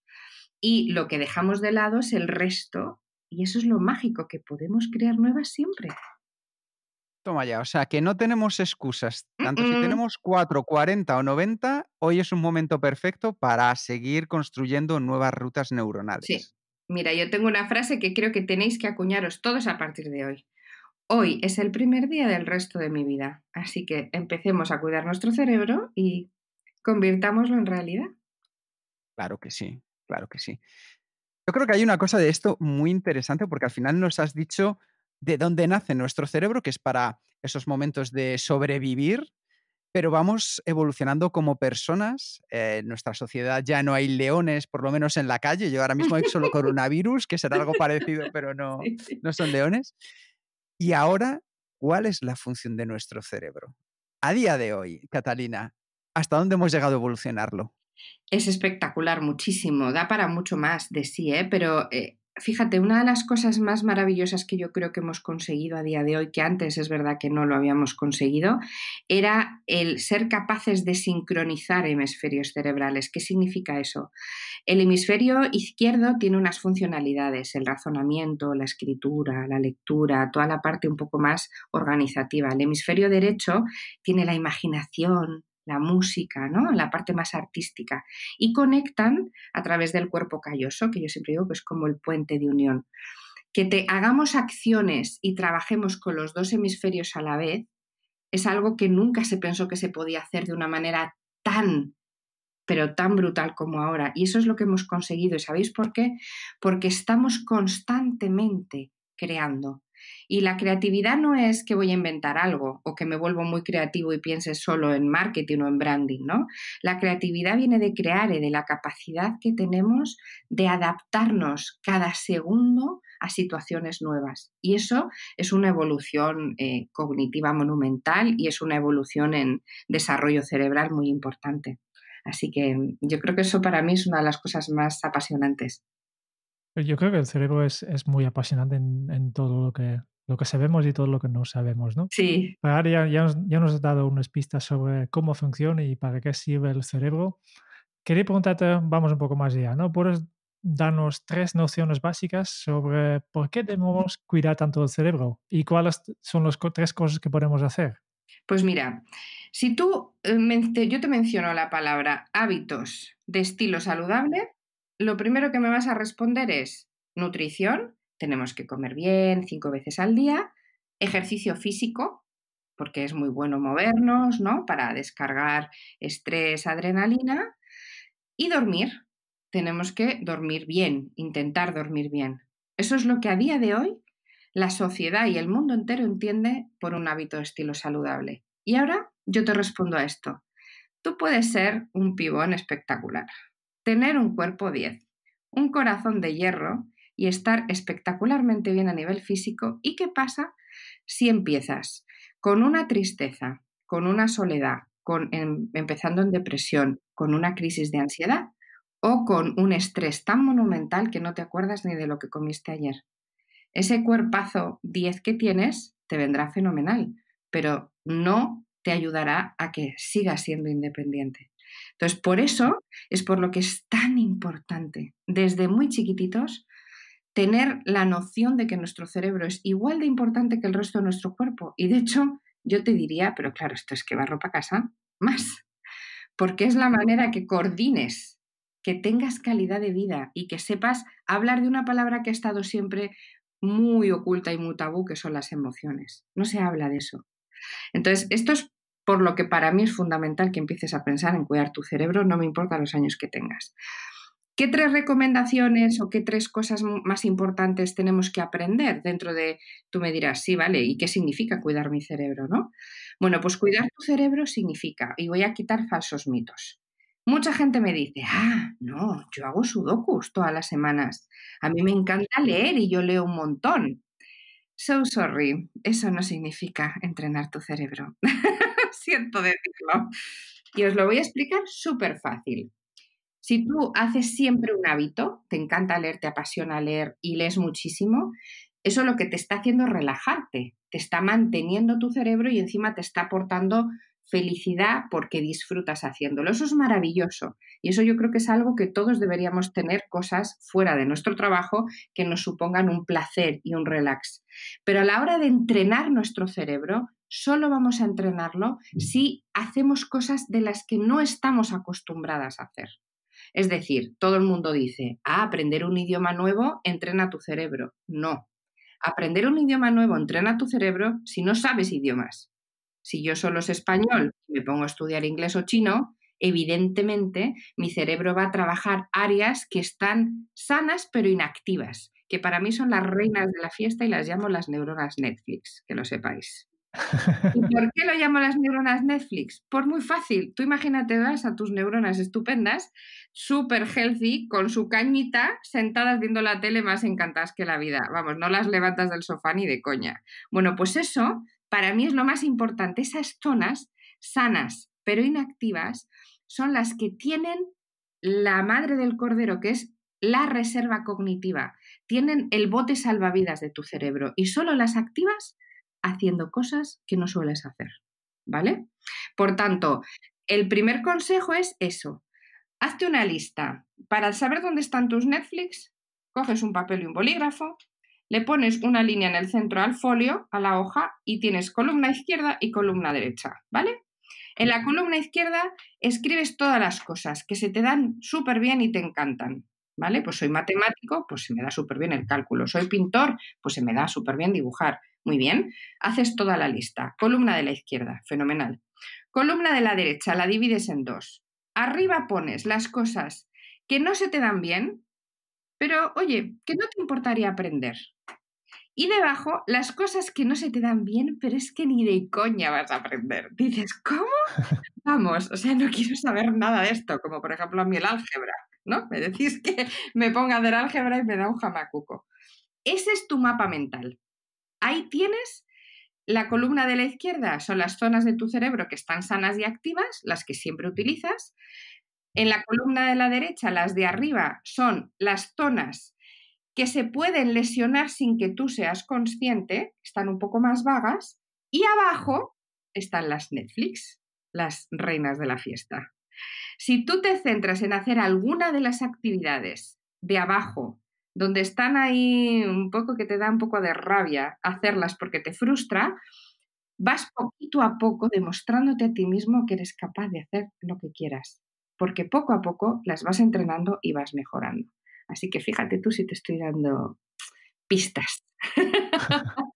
Y lo que dejamos de lado es el resto y eso es lo mágico, que podemos crear nuevas siempre. Toma ya, o sea, que no tenemos excusas. Tanto si tenemos 4, 40 o 90, hoy es un momento perfecto para seguir construyendo nuevas rutas neuronales. Sí. Mira, yo tengo una frase que creo que tenéis que acuñaros todos a partir de hoy. Hoy es el primer día del resto de mi vida, así que empecemos a cuidar nuestro cerebro y convirtámoslo en realidad. Claro que sí, claro que sí. Yo creo que hay una cosa de esto muy interesante porque al final nos has dicho de dónde nace nuestro cerebro, que es para esos momentos de sobrevivir, pero vamos evolucionando como personas. Eh, en nuestra sociedad ya no hay leones, por lo menos en la calle. Yo ahora mismo hay solo coronavirus, que será algo parecido, pero no, no son leones. Y ahora, ¿cuál es la función de nuestro cerebro? A día de hoy, Catalina, ¿hasta dónde hemos llegado a evolucionarlo? Es espectacular, muchísimo. Da para mucho más de sí, ¿eh? pero eh, fíjate, una de las cosas más maravillosas que yo creo que hemos conseguido a día de hoy, que antes es verdad que no lo habíamos conseguido, era el ser capaces de sincronizar hemisferios cerebrales. ¿Qué significa eso? El hemisferio izquierdo tiene unas funcionalidades, el razonamiento, la escritura, la lectura, toda la parte un poco más organizativa. El hemisferio derecho tiene la imaginación, la música, ¿no? la parte más artística, y conectan a través del cuerpo calloso, que yo siempre digo que es como el puente de unión. Que te hagamos acciones y trabajemos con los dos hemisferios a la vez es algo que nunca se pensó que se podía hacer de una manera tan pero tan brutal como ahora. Y eso es lo que hemos conseguido. ¿Y sabéis por qué? Porque estamos constantemente creando. Y la creatividad no es que voy a inventar algo o que me vuelvo muy creativo y piense solo en marketing o en branding, ¿no? La creatividad viene de crear y de la capacidad que tenemos de adaptarnos cada segundo a situaciones nuevas. Y eso es una evolución eh, cognitiva monumental y es una evolución en desarrollo cerebral muy importante. Así que yo creo que eso para mí es una de las cosas más apasionantes. Pues yo creo que el cerebro es, muy apasionante en, todo lo que, sabemos y todo lo que no sabemos, ¿no? Sí. Pues ya, nos, ya nos has dado unas pistas sobre cómo funciona y para qué sirve el cerebro. Quería preguntarte, vamos un poco más allá, ¿no? ¿Puedes darnos tres nociones básicas sobre por qué debemos cuidar tanto el cerebro y cuáles son las tres cosas que podemos hacer? Pues mira, si tú, eh, yo te menciono la palabra hábitos de estilo saludable, lo primero que me vas a responder es nutrición, tenemos que comer bien cinco veces al día, ejercicio físico, porque es muy bueno movernos, ¿no? Para descargar estrés, adrenalina, y dormir. Tenemos que dormir bien, intentar dormir bien. Eso es lo que a día de hoy la sociedad y el mundo entero entiende por un hábito de estilo saludable. Y ahora yo te respondo a esto. Tú puedes ser un pibón espectacular, tener un cuerpo 10, un corazón de hierro y estar espectacularmente bien a nivel físico. ¿Y qué pasa si empiezas con una tristeza, con una soledad, con, em, empezando en depresión, con una crisis de ansiedad o con un estrés tan monumental que no te acuerdas ni de lo que comiste ayer? Ese cuerpazo 10 que tienes te vendrá fenomenal, pero no te ayudará a que sigas siendo independiente. Entonces, por eso es por lo que es tan importante, desde muy chiquititos, tener la noción de que nuestro cerebro es igual de importante que el resto de nuestro cuerpo. Y de hecho, yo te diría, pero claro, esto es que va ropa casa, más, porque es la manera que coordines, que tengas calidad de vida y que sepas hablar de una palabra que ha estado siempre muy oculta y muy tabú, que son las emociones. No se habla de eso. Entonces, estos por lo que para mí es fundamental que empieces a pensar en cuidar tu cerebro, no me importa los años que tengas. ¿Qué tres recomendaciones o qué tres cosas más importantes tenemos que aprender dentro de, tú me dirás, sí, vale, ¿y qué significa cuidar mi cerebro, no? Bueno, pues cuidar tu cerebro significa, y voy a quitar falsos mitos. Mucha gente me dice, ah, no, yo hago sudokus todas las semanas. A mí me encanta leer y yo leo un montón. So sorry, eso no significa entrenar tu cerebro. siento decirlo. Y os lo voy a explicar súper fácil. Si tú haces siempre un hábito, te encanta leer, te apasiona leer y lees muchísimo, eso lo que te está haciendo es relajarte, te está manteniendo tu cerebro y encima te está aportando felicidad porque disfrutas haciéndolo. Eso es maravilloso y eso yo creo que es algo que todos deberíamos tener cosas fuera de nuestro trabajo que nos supongan un placer y un relax. Pero a la hora de entrenar nuestro cerebro, solo vamos a entrenarlo mm. si hacemos cosas de las que no estamos acostumbradas a hacer. Es decir, todo el mundo dice, a ah, aprender un idioma nuevo entrena tu cerebro. No. Aprender un idioma nuevo entrena tu cerebro si no sabes idiomas. Si yo solo sé español y me pongo a estudiar inglés o chino, evidentemente mi cerebro va a trabajar áreas que están sanas pero inactivas, que para mí son las reinas de la fiesta y las llamo las neuronas Netflix, que lo sepáis. ¿Y por qué lo llamo las neuronas Netflix? Por pues muy fácil. Tú imagínate vas a tus neuronas estupendas, súper healthy, con su cañita, sentadas viendo la tele más encantadas que la vida. Vamos, no las levantas del sofá ni de coña. Bueno, pues eso para mí es lo más importante. Esas zonas sanas pero inactivas son las que tienen la madre del cordero, que es la reserva cognitiva. Tienen el bote salvavidas de tu cerebro y solo las activas haciendo cosas que no sueles hacer, ¿vale? Por tanto, el primer consejo es eso. Hazte una lista. Para saber dónde están tus Netflix, coges un papel y un bolígrafo, le pones una línea en el centro al folio, a la hoja, y tienes columna izquierda y columna derecha, ¿vale? En la columna izquierda escribes todas las cosas que se te dan súper bien y te encantan, ¿vale? Pues soy matemático, pues se me da súper bien el cálculo. Soy pintor, pues se me da súper bien dibujar. Muy bien, haces toda la lista. Columna de la izquierda, fenomenal. Columna de la derecha, la divides en dos. Arriba pones las cosas que no se te dan bien, pero oye, que no te importaría aprender. Y debajo, las cosas que no se te dan bien, pero es que ni de coña vas a aprender. Dices, ¿cómo? Vamos, o sea, no quiero saber nada de esto, como por ejemplo a mí el álgebra, ¿no? Me decís que me ponga a álgebra y me da un jamacuco. Ese es tu mapa mental. Ahí tienes la columna de la izquierda, son las zonas de tu cerebro que están sanas y activas, las que siempre utilizas. En la columna de la derecha, las de arriba, son las zonas que se pueden lesionar sin que tú seas consciente, están un poco más vagas. Y abajo están las Netflix, las reinas de la fiesta. Si tú te centras en hacer alguna de las actividades de abajo donde están ahí un poco que te da un poco de rabia hacerlas porque te frustra, vas poquito a poco demostrándote a ti mismo que eres capaz de hacer lo que quieras, porque poco a poco las vas entrenando y vas mejorando. Así que fíjate tú si te estoy dando pistas.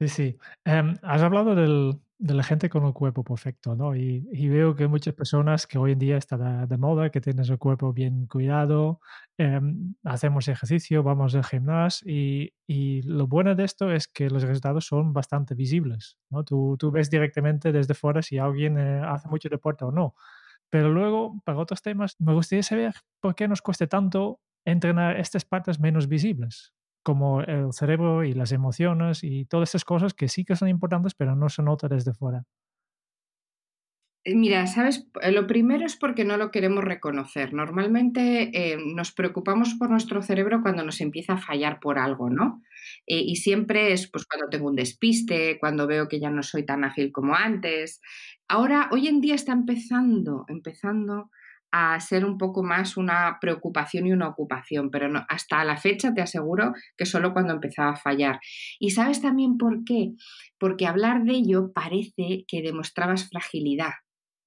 Sí, sí. Em, has hablado del, de la gente con el cuerpo perfecto, ¿no? Y, veo que muchas personas que hoy en día está de, moda, que tienes el cuerpo bien cuidado, em, hacemos ejercicio, vamos al gimnasio y, lo bueno de esto es que los resultados son bastante visibles, ¿no? Tú, ves directamente desde fuera si alguien eh, hace mucho deporte o no. Pero luego, para otros temas, me gustaría saber por qué nos cuesta tanto entrenar estas partes menos visibles como el cerebro y las emociones y todas esas cosas que sí que son importantes, pero no son otras desde fuera. Eh, mira, sabes, eh, lo primero es porque no lo queremos reconocer. Normalmente eh, nos preocupamos por nuestro cerebro cuando nos empieza a fallar por algo, ¿no? y siempre es pues cuando tengo un despiste, cuando veo que ya no soy tan ágil como antes. Ahora, hoy en día está empezando, empezando a ser un poco más una preocupación y una ocupación, pero hasta la fecha te aseguro que solo cuando empezaba a fallar. ¿Y sabes también por qué? Porque hablar de ello parece que demostrabas fragilidad.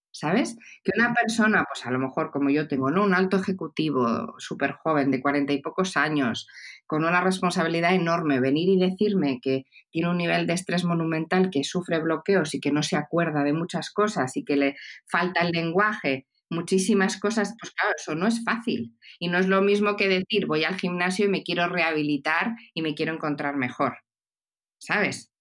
¿Sabes? Que una persona, pues a lo mejor como yo tengo, ¿no? Un alto ejecutivo súper joven de cuarenta y pocos años, con una responsabilidad enorme, venir y decirme que tiene un nivel de estrés monumental, que sufre bloqueos y que no se acuerda de muchas cosas y que le falta el lenguaje, muchísimas cosas, pues claro, eso no es fácil. Y no es lo mismo que decir, voy al gimnasio y me quiero rehabilitar y me quiero encontrar mejor, ¿sabes?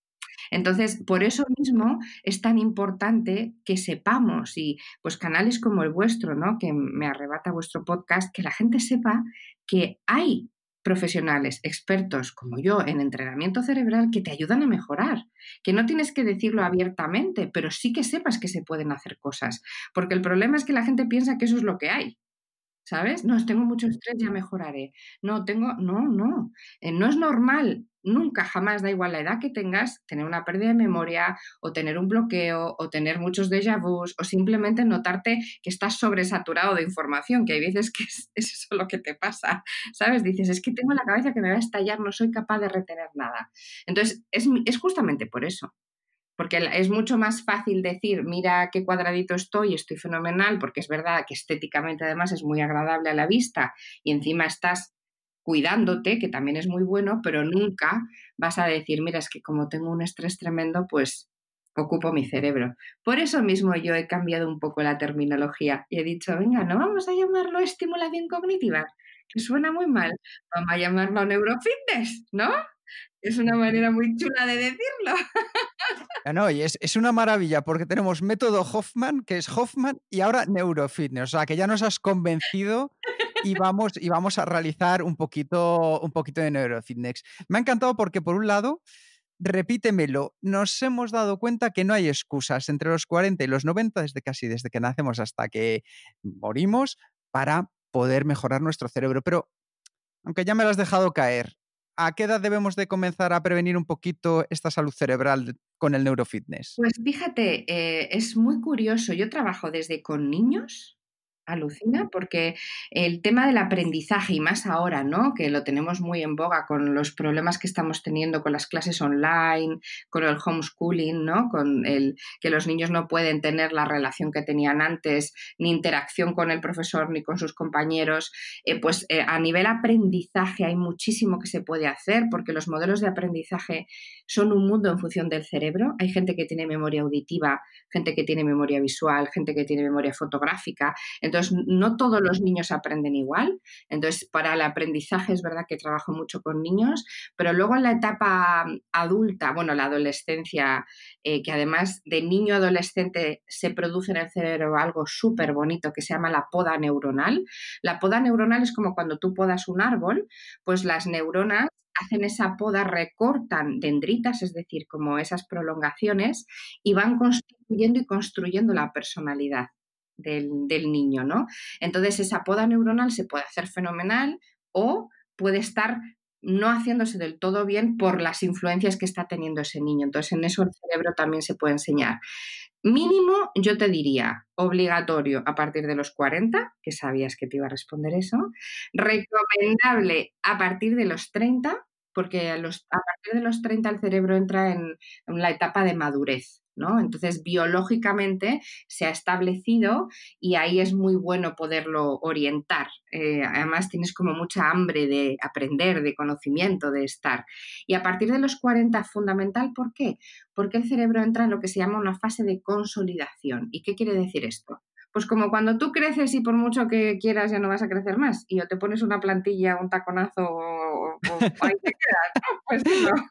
Entonces, por eso mismo es tan importante que sepamos y pues canales como el vuestro, ¿no? Que me arrebata vuestro podcast, que la gente sepa que hay profesionales expertos como yo en entrenamiento cerebral que te ayudan a mejorar, que no tienes que decirlo abiertamente, pero sí que sepas que se pueden hacer cosas, porque el problema es que la gente piensa que eso es lo que hay. ¿sabes? No, tengo mucho estrés, ya mejoraré. No, tengo, no, no, eh, no es normal. Nunca, jamás, da igual la edad que tengas, tener una pérdida de memoria o tener un bloqueo o tener muchos déjà vu o simplemente notarte que estás sobresaturado de información, que hay veces que es, es eso lo que te pasa, ¿sabes? Dices, es que tengo la cabeza que me va a estallar, no soy capaz de retener nada. Entonces, es justamente por eso, porque es mucho más fácil decir, mira qué cuadradito estoy, estoy fenomenal, porque es verdad que estéticamente además es muy agradable a la vista y encima estás cuidándote, que también es muy bueno, pero nunca vas a decir, mira, es que como tengo un estrés tremendo, pues ocupo mi cerebro. Por eso mismo yo he cambiado un poco la terminología y he dicho, venga, no vamos a llamarlo estimulación cognitiva, que suena muy mal, vamos a llamarlo neurofitness, ¿no? Es una manera muy chula de decirlo. Ah, no, y es, una maravilla porque tenemos método Hoffman, que es Hoffman, y ahora neurofitness. O sea, que ya nos has convencido y vamos, y vamos a realizar un poquito, un poquito de neurofitness. Me ha encantado porque, por un lado, repítemelo, nos hemos dado cuenta que no hay excusas entre los 40 y los 90, desde casi desde que nacemos hasta que morimos, para poder mejorar nuestro cerebro. Pero aunque ya me lo has dejado caer, ¿a qué edad debemos de comenzar a prevenir un poquito esta salud cerebral con el neurofitness? Pues fíjate, eh, es muy curioso. Yo trabajo desde con niños alucina porque el tema del aprendizaje y más ahora, ¿no? Que lo tenemos muy en boga con los problemas que estamos teniendo con las clases online, con el homeschooling, ¿no? Con el que los niños no pueden tener la relación que tenían antes, ni interacción con el profesor ni con sus compañeros, eh, pues eh, a nivel aprendizaje hay muchísimo que se puede hacer porque los modelos de aprendizaje son un mundo en función del cerebro. Hay gente que tiene memoria auditiva, gente que tiene memoria visual, gente que tiene memoria fotográfica. Entonces, entonces, no todos los niños aprenden igual. Entonces, para el aprendizaje es verdad que trabajo mucho con niños, pero luego en la etapa adulta, bueno, la adolescencia, eh, que además de niño adolescente se produce en el cerebro algo súper bonito que se llama la poda neuronal. La poda neuronal es como cuando tú podas un árbol, pues las neuronas hacen esa poda, recortan dendritas, es decir, como esas prolongaciones, y van construyendo y construyendo la personalidad del, niño, ¿no? Entonces esa poda neuronal se puede hacer fenomenal o puede estar no haciéndose del todo bien por las influencias que está teniendo ese niño. Entonces, en eso el cerebro también se puede enseñar. Mínimo, yo te diría, obligatorio a partir de los 40, que sabías que te iba a responder eso. Recomendable a partir de los 30, porque a, partir de los 30 el cerebro entra en la etapa de madurez. ¿no? Entonces, biológicamente se ha establecido y ahí es muy bueno poderlo orientar. Eh, además, tienes como mucha hambre de aprender, de conocimiento, de estar. Y a partir de los 40, fundamental, ¿por qué? Porque el cerebro entra en lo que se llama una fase de consolidación. ¿Y qué quiere decir esto? Pues como cuando tú creces y por mucho que quieras ya no vas a crecer más y o te pones una plantilla, un taconazo o ahí te quedas, Pues no.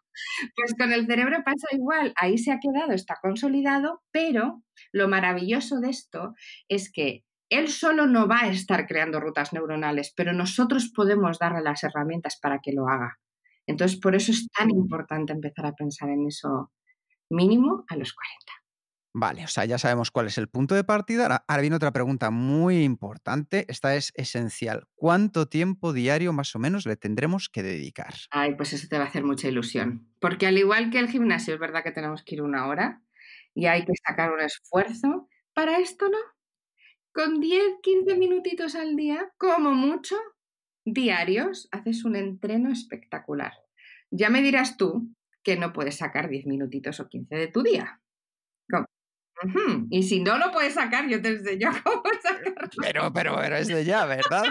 Pues con el cerebro pasa igual, ahí se ha quedado, está consolidado, pero lo maravilloso de esto es que él solo no va a estar creando rutas neuronales, pero nosotros podemos darle las herramientas para que lo haga. Entonces, por eso es tan importante empezar a pensar en eso mínimo a los 40. Vale, o sea, ya sabemos cuál es el punto de partida. Ahora, viene otra pregunta muy importante. Esta es esencial. ¿Cuánto tiempo diario más o menos le tendremos que dedicar? Ay, pues eso te va a hacer mucha ilusión. Porque al igual que el gimnasio, es verdad que tenemos que ir una hora y hay que sacar un esfuerzo. Para esto no. Con 10, 15 minutitos al día, como mucho, diarios, haces un entreno espectacular. Ya me dirás tú que no puedes sacar 10 minutitos o 15 de tu día y si no lo puedes sacar, yo te enseño cómo sacarlo. Pero, pero, pero es de ya, ¿verdad?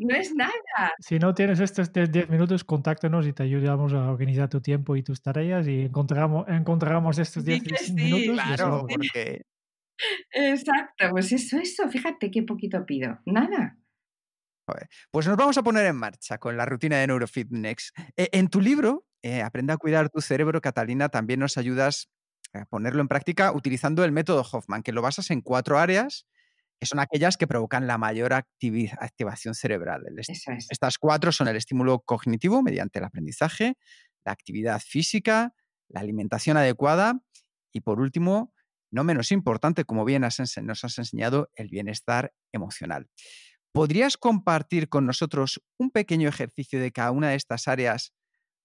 no es nada. Si no tienes estos 10 minutos, contáctanos y te ayudamos a organizar tu tiempo y tus tareas y encontramos, encontramos estos 10 minutos. Claro, Exacto, pues eso, eso, fíjate qué poquito pido, nada. Pues nos vamos a poner en marcha con la rutina de Neurofitness. E, en tu libro, Aprenda eh, Aprende a cuidar tu cerebro, Catalina, también nos ayudas eh, ponerlo en práctica utilizando el método Hoffman, que lo basas en cuatro áreas, que son aquellas que provocan la mayor activación cerebral. Estas cuatro son el estímulo cognitivo mediante el aprendizaje, la actividad física, la alimentación adecuada y por último, no menos importante, como bien nos has enseñado, el bienestar emocional. ¿Podrías compartir con nosotros un pequeño ejercicio de cada una de estas áreas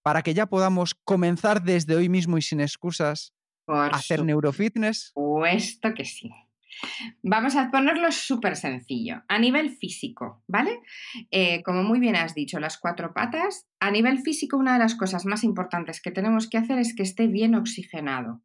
para que ya podamos comenzar desde hoy mismo y sin excusas hacer neurofitness. Puesto que sí. Vamos a ponerlo súper sencillo, a nivel físico, ¿vale? Eh, como muy bien has dicho, las cuatro patas, a nivel físico una de las cosas más importantes que tenemos que hacer es que esté bien oxigenado.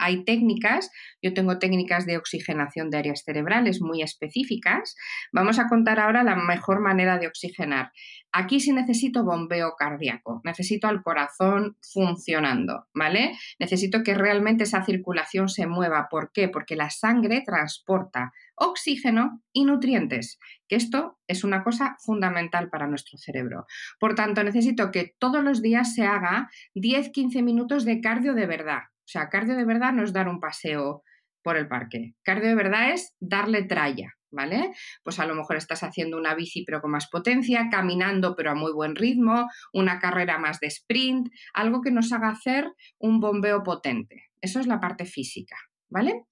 Hay técnicas, yo tengo técnicas de oxigenación de áreas cerebrales muy específicas. Vamos a contar ahora la mejor manera de oxigenar. Aquí sí necesito bombeo cardíaco, necesito al corazón funcionando, ¿vale? Necesito que realmente esa circulación se mueva. ¿Por qué? Porque la sangre transporta oxígeno y nutrientes, que esto es una cosa fundamental para nuestro cerebro. Por tanto, necesito que todos los días se haga 10-15 minutos de cardio de verdad, o sea, cardio de verdad no es dar un paseo por el parque. Cardio de verdad es darle tralla, ¿vale? Pues a lo mejor estás haciendo una bici pero con más potencia, caminando pero a muy buen ritmo, una carrera más de sprint, algo que nos haga hacer un bombeo potente. Eso es la parte física, ¿vale?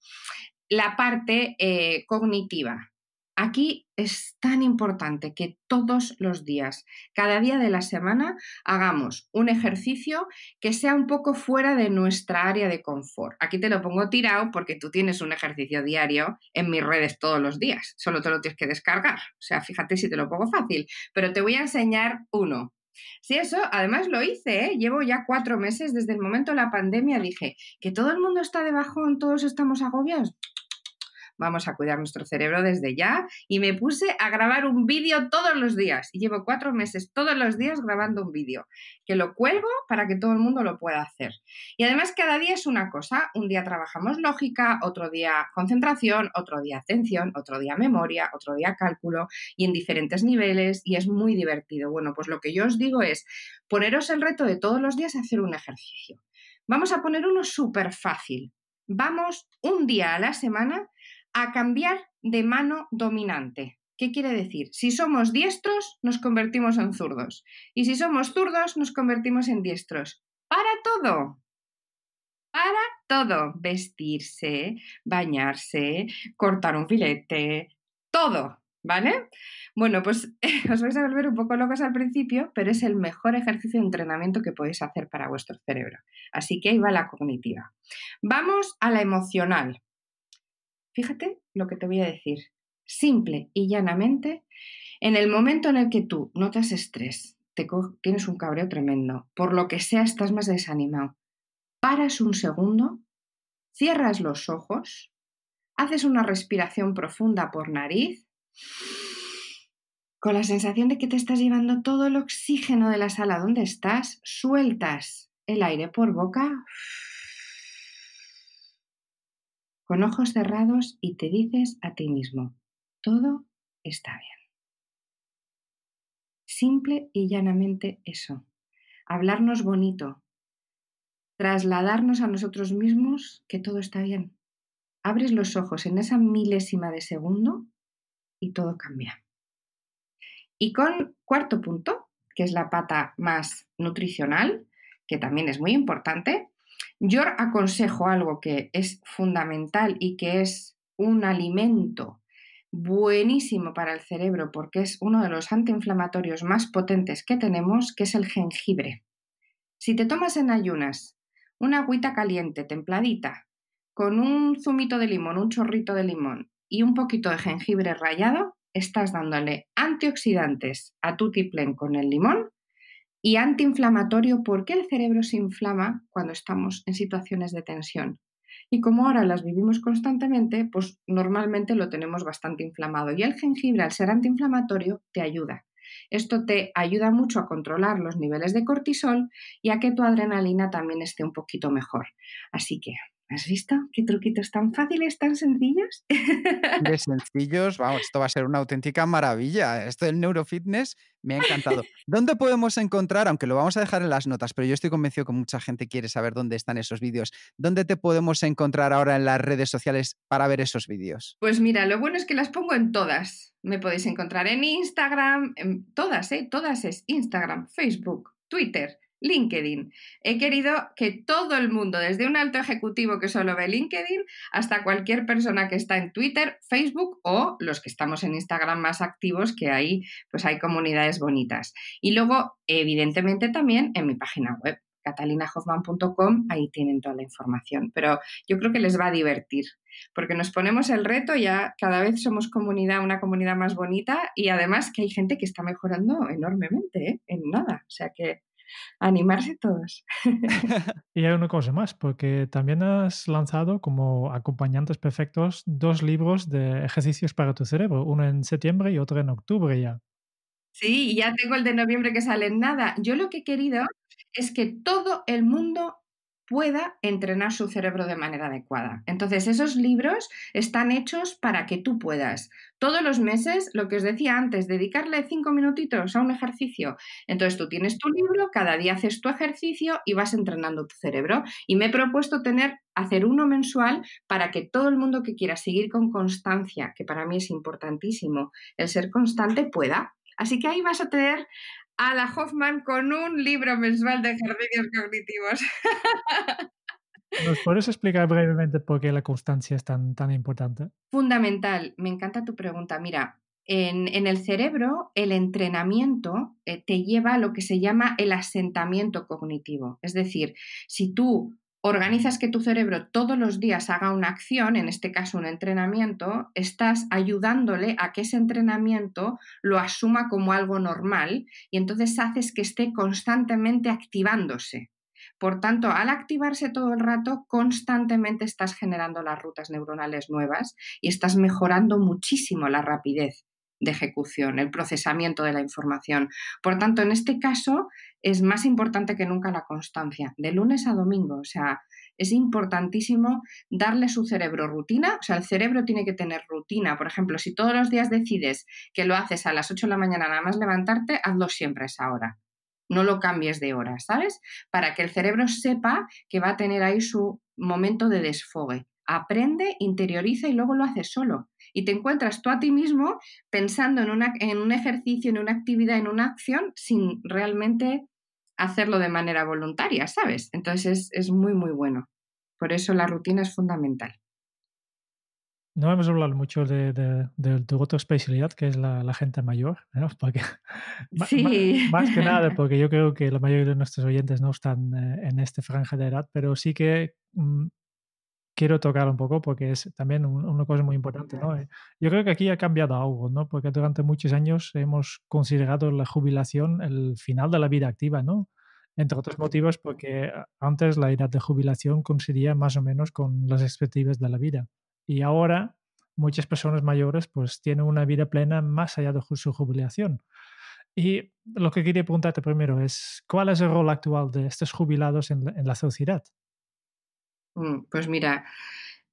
La parte eh, cognitiva, Aquí es tan importante que todos los días, cada día de la semana, hagamos un ejercicio que sea un poco fuera de nuestra área de confort. Aquí te lo pongo tirado porque tú tienes un ejercicio diario en mis redes todos los días. Solo te lo tienes que descargar. O sea, fíjate si te lo pongo fácil. Pero te voy a enseñar uno. Si eso, además lo hice, ¿eh? llevo ya cuatro meses desde el momento de la pandemia, dije que todo el mundo está debajo, todos estamos agobiados vamos a cuidar nuestro cerebro desde ya. Y me puse a grabar un vídeo todos los días. Y llevo cuatro meses todos los días grabando un vídeo, que lo cuelgo para que todo el mundo lo pueda hacer. Y además cada día es una cosa. Un día trabajamos lógica, otro día concentración, otro día atención, otro día memoria, otro día cálculo y en diferentes niveles. Y es muy divertido. Bueno, pues lo que yo os digo es poneros el reto de todos los días hacer un ejercicio. Vamos a poner uno súper fácil. Vamos un día a la semana a cambiar de mano dominante. ¿Qué quiere decir? Si somos diestros, nos convertimos en zurdos. Y si somos zurdos, nos convertimos en diestros. Para todo. Para todo. Vestirse, bañarse, cortar un filete, todo. ¿Vale? Bueno, pues os vais a volver un poco locos al principio, pero es el mejor ejercicio de entrenamiento que podéis hacer para vuestro cerebro. Así que ahí va la cognitiva. Vamos a la emocional. Fíjate lo que te voy a decir. Simple y llanamente, en el momento en el que tú notas estrés, te tienes un cabreo tremendo, por lo que sea estás más desanimado, paras un segundo, cierras los ojos, haces una respiración profunda por nariz, con la sensación de que te estás llevando todo el oxígeno de la sala donde estás, sueltas el aire por boca con ojos cerrados y te dices a ti mismo, todo está bien. Simple y llanamente eso. Hablarnos bonito. Trasladarnos a nosotros mismos que todo está bien. Abres los ojos en esa milésima de segundo y todo cambia. Y con cuarto punto, que es la pata más nutricional, que también es muy importante, yo aconsejo algo que es fundamental y que es un alimento buenísimo para el cerebro porque es uno de los antiinflamatorios más potentes que tenemos, que es el jengibre. Si te tomas en ayunas una agüita caliente, templadita, con un zumito de limón, un chorrito de limón y un poquito de jengibre rallado, estás dándole antioxidantes a tu tiplen con el limón y antiinflamatorio porque el cerebro se inflama cuando estamos en situaciones de tensión. Y como ahora las vivimos constantemente, pues normalmente lo tenemos bastante inflamado. Y el jengibre, al ser antiinflamatorio, te ayuda. Esto te ayuda mucho a controlar los niveles de cortisol y a que tu adrenalina también esté un poquito mejor. Así que ¿Has visto qué truquitos tan fáciles, tan sencillos? De sencillos, vamos, esto va a ser una auténtica maravilla. Esto del neurofitness me ha encantado. ¿Dónde podemos encontrar, aunque lo vamos a dejar en las notas, pero yo estoy convencido que mucha gente quiere saber dónde están esos vídeos, ¿dónde te podemos encontrar ahora en las redes sociales para ver esos vídeos? Pues mira, lo bueno es que las pongo en todas. Me podéis encontrar en Instagram, en todas, ¿eh? Todas es Instagram, Facebook, Twitter. LinkedIn. He querido que todo el mundo, desde un alto ejecutivo que solo ve LinkedIn hasta cualquier persona que está en Twitter, Facebook o los que estamos en Instagram más activos, que ahí pues hay comunidades bonitas. Y luego, evidentemente, también en mi página web, catalinahoffman.com, ahí tienen toda la información. Pero yo creo que les va a divertir, porque nos ponemos el reto, ya cada vez somos comunidad, una comunidad más bonita y además que hay gente que está mejorando enormemente ¿eh? en nada. O sea que animarse todos. y hay una cosa más, porque también has lanzado como acompañantes perfectos dos libros de ejercicios para tu cerebro, uno en septiembre y otro en octubre ya. Sí, ya tengo el de noviembre que sale en nada. Yo lo que he querido es que todo el mundo pueda entrenar su cerebro de manera adecuada. Entonces, esos libros están hechos para que tú puedas todos los meses, lo que os decía antes, dedicarle cinco minutitos a un ejercicio. Entonces, tú tienes tu libro, cada día haces tu ejercicio y vas entrenando tu cerebro. Y me he propuesto tener hacer uno mensual para que todo el mundo que quiera seguir con constancia, que para mí es importantísimo, el ser constante pueda. Así que ahí vas a tener a la Hoffman con un libro mensual de ejercicios cognitivos. ¿Nos puedes explicar brevemente por qué la constancia es tan, tan importante? Fundamental, me encanta tu pregunta. Mira, en, el cerebro el entrenamiento eh, te lleva a lo que se llama el asentamiento cognitivo. Es decir, si tú organizas que tu cerebro todos los días haga una acción, en este caso un entrenamiento, estás ayudándole a que ese entrenamiento lo asuma como algo normal y entonces haces que esté constantemente activándose. Por tanto, al activarse todo el rato, constantemente estás generando las rutas neuronales nuevas y estás mejorando muchísimo la rapidez de ejecución, el procesamiento de la información. Por tanto, en este caso es más importante que nunca la constancia, de lunes a domingo. O sea, es importantísimo darle su cerebro rutina, o sea, el cerebro tiene que tener rutina. Por ejemplo, si todos los días decides que lo haces a las 8 de la mañana nada más levantarte, hazlo siempre a esa hora. No lo cambies de hora, ¿sabes? Para que el cerebro sepa que va a tener ahí su momento de desfogue. Aprende, interioriza y luego lo hace solo y te encuentras tú a ti mismo pensando en, una, en un ejercicio, en una actividad, en una acción sin realmente hacerlo de manera voluntaria, ¿sabes? Entonces es, muy, muy bueno. Por eso la rutina es fundamental. No hemos hablado mucho de, tu otra especialidad, que es la, gente mayor, ¿no? ¿eh? más, que nada, porque yo creo que la mayoría de nuestros oyentes no están eh, en este franja de edad, pero sí que mm, quiero tocar un poco porque es también una cosa muy importante. ¿no? Yo creo que aquí ha cambiado algo, ¿no? porque durante muchos años hemos considerado la jubilación el final de la vida activa, ¿no? entre otros motivos porque antes la edad de jubilación coincidía más o menos con las expectativas de la vida. Y ahora muchas personas mayores pues tienen una vida plena más allá de su jubilación. Y lo que quería preguntarte primero es, ¿cuál es el rol actual de estos jubilados en la, en la sociedad? Mm, pues mira,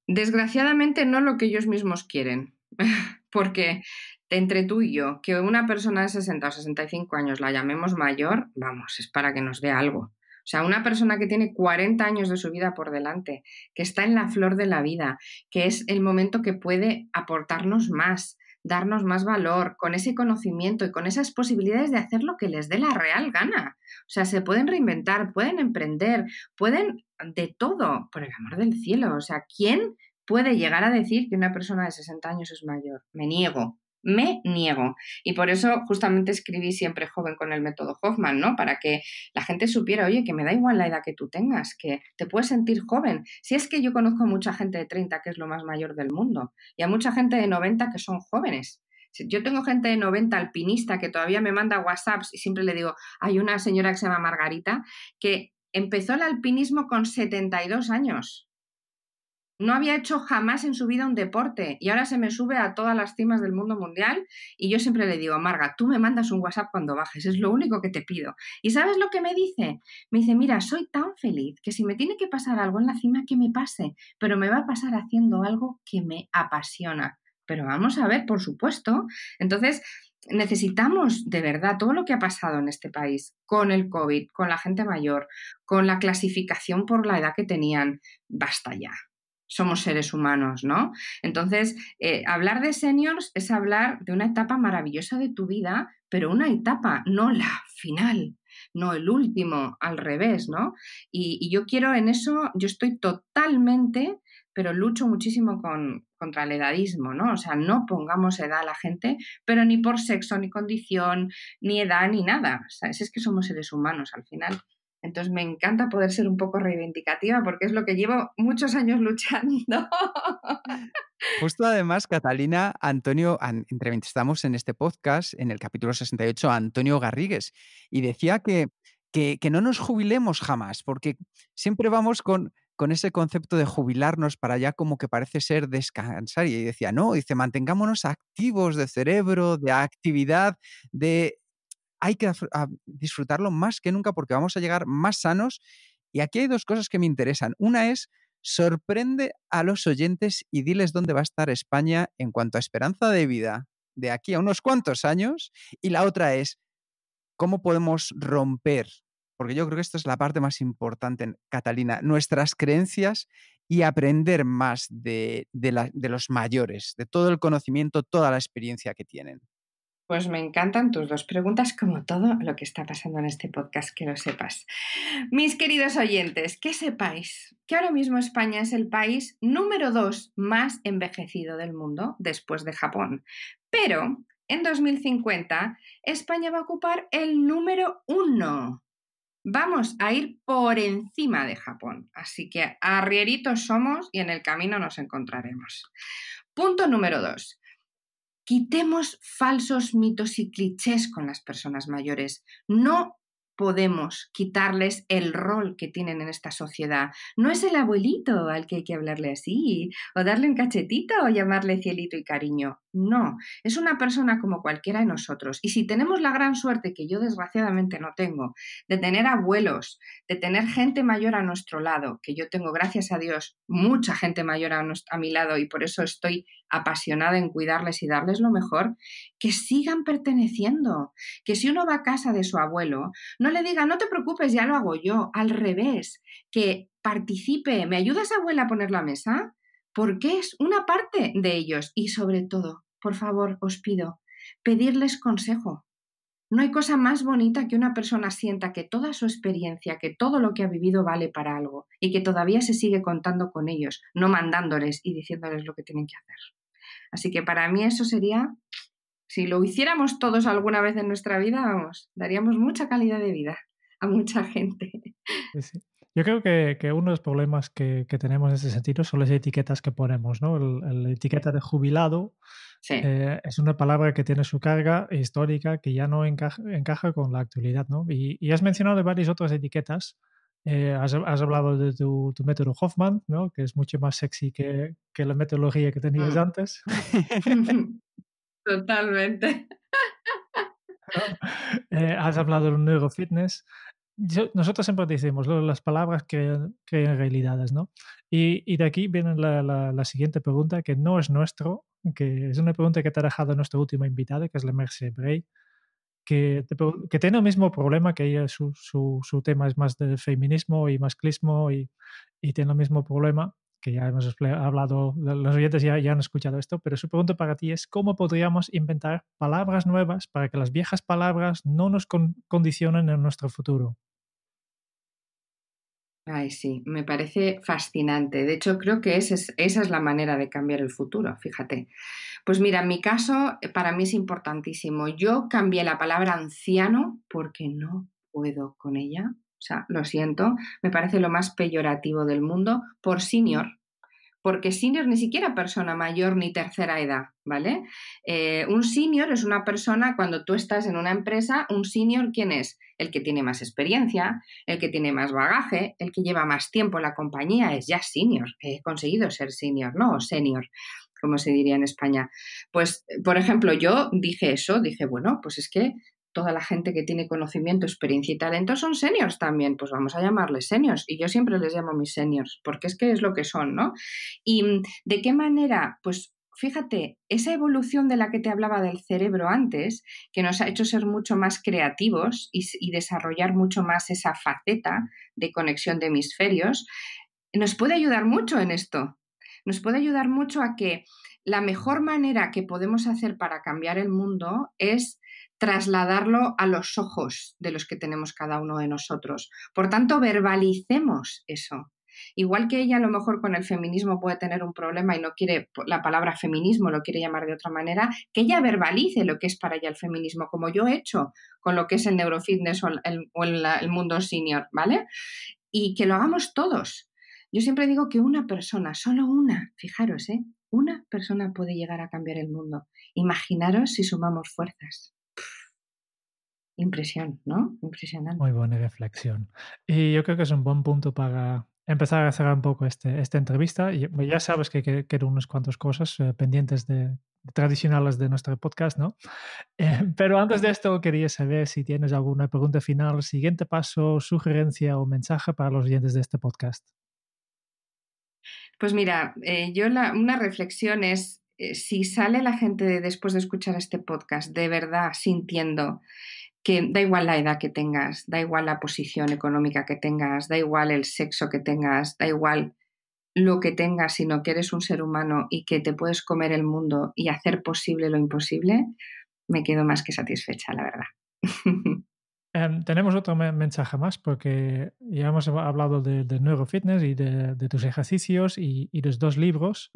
desgraciadamente no lo que ellos mismos quieren, porque entre tú y yo, que una persona de 60 o 65 años la llamemos mayor, vamos, es para que nos dé algo. O sea, una persona que tiene 40 años de su vida por delante, que está en la flor de la vida, que es el momento que puede aportarnos más, darnos más valor, con ese conocimiento y con esas posibilidades de hacer lo que les dé la real gana. O sea, se pueden reinventar, pueden emprender, pueden de todo, por el amor del cielo. O sea, ¿quién puede llegar a decir que una persona de 60 años es mayor? Me niego, me niego. Y por eso justamente escribí siempre joven con el método Hoffman, ¿no? Para que la gente supiera, oye, que me da igual la edad que tú tengas, que te puedes sentir joven. Si es que yo conozco a mucha gente de 30 que es lo más mayor del mundo y a mucha gente de 90 que son jóvenes. Yo tengo gente de 90 alpinista que todavía me manda WhatsApps y siempre le digo, hay una señora que se llama Margarita que empezó el alpinismo con 72 años no había hecho jamás en su vida un deporte y ahora se me sube a todas las cimas del mundo mundial y yo siempre le digo, Marga, tú me mandas un WhatsApp cuando bajes, es lo único que te pido. ¿Y sabes lo que me dice? Me dice, mira, soy tan feliz que si me tiene que pasar algo en la cima, que me pase, pero me va a pasar haciendo algo que me apasiona. Pero vamos a ver, por supuesto. Entonces, necesitamos de verdad todo lo que ha pasado en este país con el COVID, con la gente mayor, con la clasificación por la edad que tenían. Basta ya somos seres humanos, ¿no? Entonces, eh, hablar de seniors es hablar de una etapa maravillosa de tu vida, pero una etapa, no la final, no el último, al revés, ¿no? Y, yo quiero en eso, yo estoy totalmente, pero lucho muchísimo con, contra el edadismo, ¿no? O sea, no pongamos edad a la gente, pero ni por sexo, ni condición, ni edad, ni nada. ¿sabes? es que somos seres humanos al final. Entonces me encanta poder ser un poco reivindicativa porque es lo que llevo muchos años luchando. Justo además, Catalina, Antonio, entrevistamos en este podcast, en el capítulo 68, Antonio Garrigues y decía que, que, no nos jubilemos jamás porque siempre vamos con, con ese concepto de jubilarnos para allá como que parece ser descansar. Y decía, no, dice, mantengámonos activos de cerebro, de actividad, de hay que disfrutarlo más que nunca porque vamos a llegar más sanos. Y aquí hay dos cosas que me interesan. Una es, sorprende a los oyentes y diles dónde va a estar España en cuanto a esperanza de vida de aquí a unos cuantos años. Y la otra es, ¿cómo podemos romper? Porque yo creo que esta es la parte más importante, Catalina, nuestras creencias y aprender más de, de los mayores, de todo el conocimiento, toda la experiencia que tienen. Pues me encantan tus dos preguntas, como todo lo que está pasando en este podcast, que lo sepas. Mis queridos oyentes, que sepáis que ahora mismo España es el país número dos más envejecido del mundo después de Japón. Pero en 2050 España va a ocupar el número uno. Vamos a ir por encima de Japón. Así que arrieritos somos y en el camino nos encontraremos. Punto número dos. Quitemos falsos mitos y clichés con las personas mayores. No podemos quitarles el rol que tienen en esta sociedad. No es el abuelito al que hay que hablarle así, o darle un cachetito, o llamarle cielito y cariño. No, es una persona como cualquiera de nosotros. Y si tenemos la gran suerte, que yo desgraciadamente no tengo, de tener abuelos, de tener gente mayor a nuestro lado, que yo tengo, gracias a Dios, mucha gente mayor a, mi lado y por eso estoy apasionada en cuidarles y darles lo mejor, que sigan perteneciendo. Que si uno va a casa de su abuelo, no le diga, no te preocupes, ya lo hago yo. Al revés, que participe, ¿me ayudas abuela a poner la mesa? porque es una parte de ellos y sobre todo, por favor, os pido, pedirles consejo. No hay cosa más bonita que una persona sienta que toda su experiencia, que todo lo que ha vivido vale para algo y que todavía se sigue contando con ellos, no mandándoles y diciéndoles lo que tienen que hacer. Así que para mí eso sería, si lo hiciéramos todos alguna vez en nuestra vida, vamos, daríamos mucha calidad de vida a mucha gente. Yo creo que, que, uno de los problemas que, que, tenemos en ese sentido son las etiquetas que ponemos, ¿no? La etiqueta de jubilado eh, es una palabra que tiene su carga histórica que ya no encaja, con la actualidad, ¿no? Y, y has mencionado varias otras etiquetas. Eh, has, hablado de tu, método Hoffman, ¿no? Que es mucho más sexy que, que la metodología que tenías mm. antes. Totalmente. Eh, has hablado de un neurofitness nosotros siempre decimos las palabras crean, realidades, ¿no? Y, y, de aquí viene la, siguiente pregunta, que no es nuestro, que es una pregunta que te ha dejado nuestra última invitada, que es la Merce Bray, que, que, tiene el mismo problema, que ella, su, su, su tema es más del feminismo y masclismo y, y tiene el mismo problema que ya hemos hablado, los oyentes ya, han escuchado esto, pero su pregunta para ti es cómo podríamos inventar palabras nuevas para que las viejas palabras no nos condicionen en nuestro futuro. Ay, sí, me parece fascinante. De hecho, creo que esa es, esa es la manera de cambiar el futuro, fíjate. Pues mira, en mi caso, eh, para mí es importantísimo. Yo cambié la palabra anciano porque no puedo con ella o sea, lo siento, me parece lo más peyorativo del mundo por senior, porque senior ni siquiera persona mayor ni tercera edad, ¿vale? Eh, un senior es una persona cuando tú estás en una empresa, un senior ¿quién es? El que tiene más experiencia, el que tiene más bagaje, el que lleva más tiempo en la compañía es ya senior, he conseguido ser senior, ¿no? O senior como se diría en España. Pues, por ejemplo, yo dije eso, dije, bueno, pues es que toda la gente que tiene conocimiento, experiencia y talento son seniors también, pues vamos a llamarles seniors. Y yo siempre les llamo mis seniors, porque es que es lo que son, ¿no? ¿Y mm, de qué manera? Pues fíjate, esa evolución de la que te hablaba del cerebro antes, que nos ha hecho ser mucho más creativos y, y desarrollar mucho más esa faceta de conexión de hemisferios, nos puede ayudar mucho en esto. Nos puede ayudar mucho a que la mejor manera que podemos hacer para cambiar el mundo es trasladarlo a los ojos de los que tenemos cada uno de nosotros. Por tanto, verbalicemos eso. Igual que ella a lo mejor con el feminismo puede tener un problema y no quiere la palabra feminismo, lo quiere llamar de otra manera, que ella verbalice lo que es para ella el feminismo, como yo he hecho con lo que es el neurofitness o el, mundo senior, ¿vale? Y que lo hagamos todos. Yo siempre digo que una persona, solo una, fijaros, ¿eh? una persona puede llegar a cambiar el mundo. Imaginaros si sumamos fuerzas. Impresión, ¿no? Impresionante. Muy buena reflexión. Y yo creo que es un buen punto para empezar a cerrar un poco este, esta entrevista. Ya sabes que quedan unos cuantos cosas eh, pendientes de, tradicionales de nuestro podcast, ¿no? Eh, pero antes de esto quería saber si tienes alguna pregunta final, siguiente paso, sugerencia o mensaje para los oyentes de este podcast. Pues mira, eh, yo una reflexión es si sale la gente después de escuchar este podcast de verdad sintiendo que da igual la edad que tengas, da igual la posición económica que tengas, da igual el sexo que tengas, da igual lo que tengas, sino que eres un ser humano y que te puedes comer el mundo y hacer posible lo imposible, me quedo más que satisfecha, la verdad. Em, tenemos otro mensaje más porque ya hemos hablado de, nuevo neurofitness y de, tus ejercicios y, de los dos libros.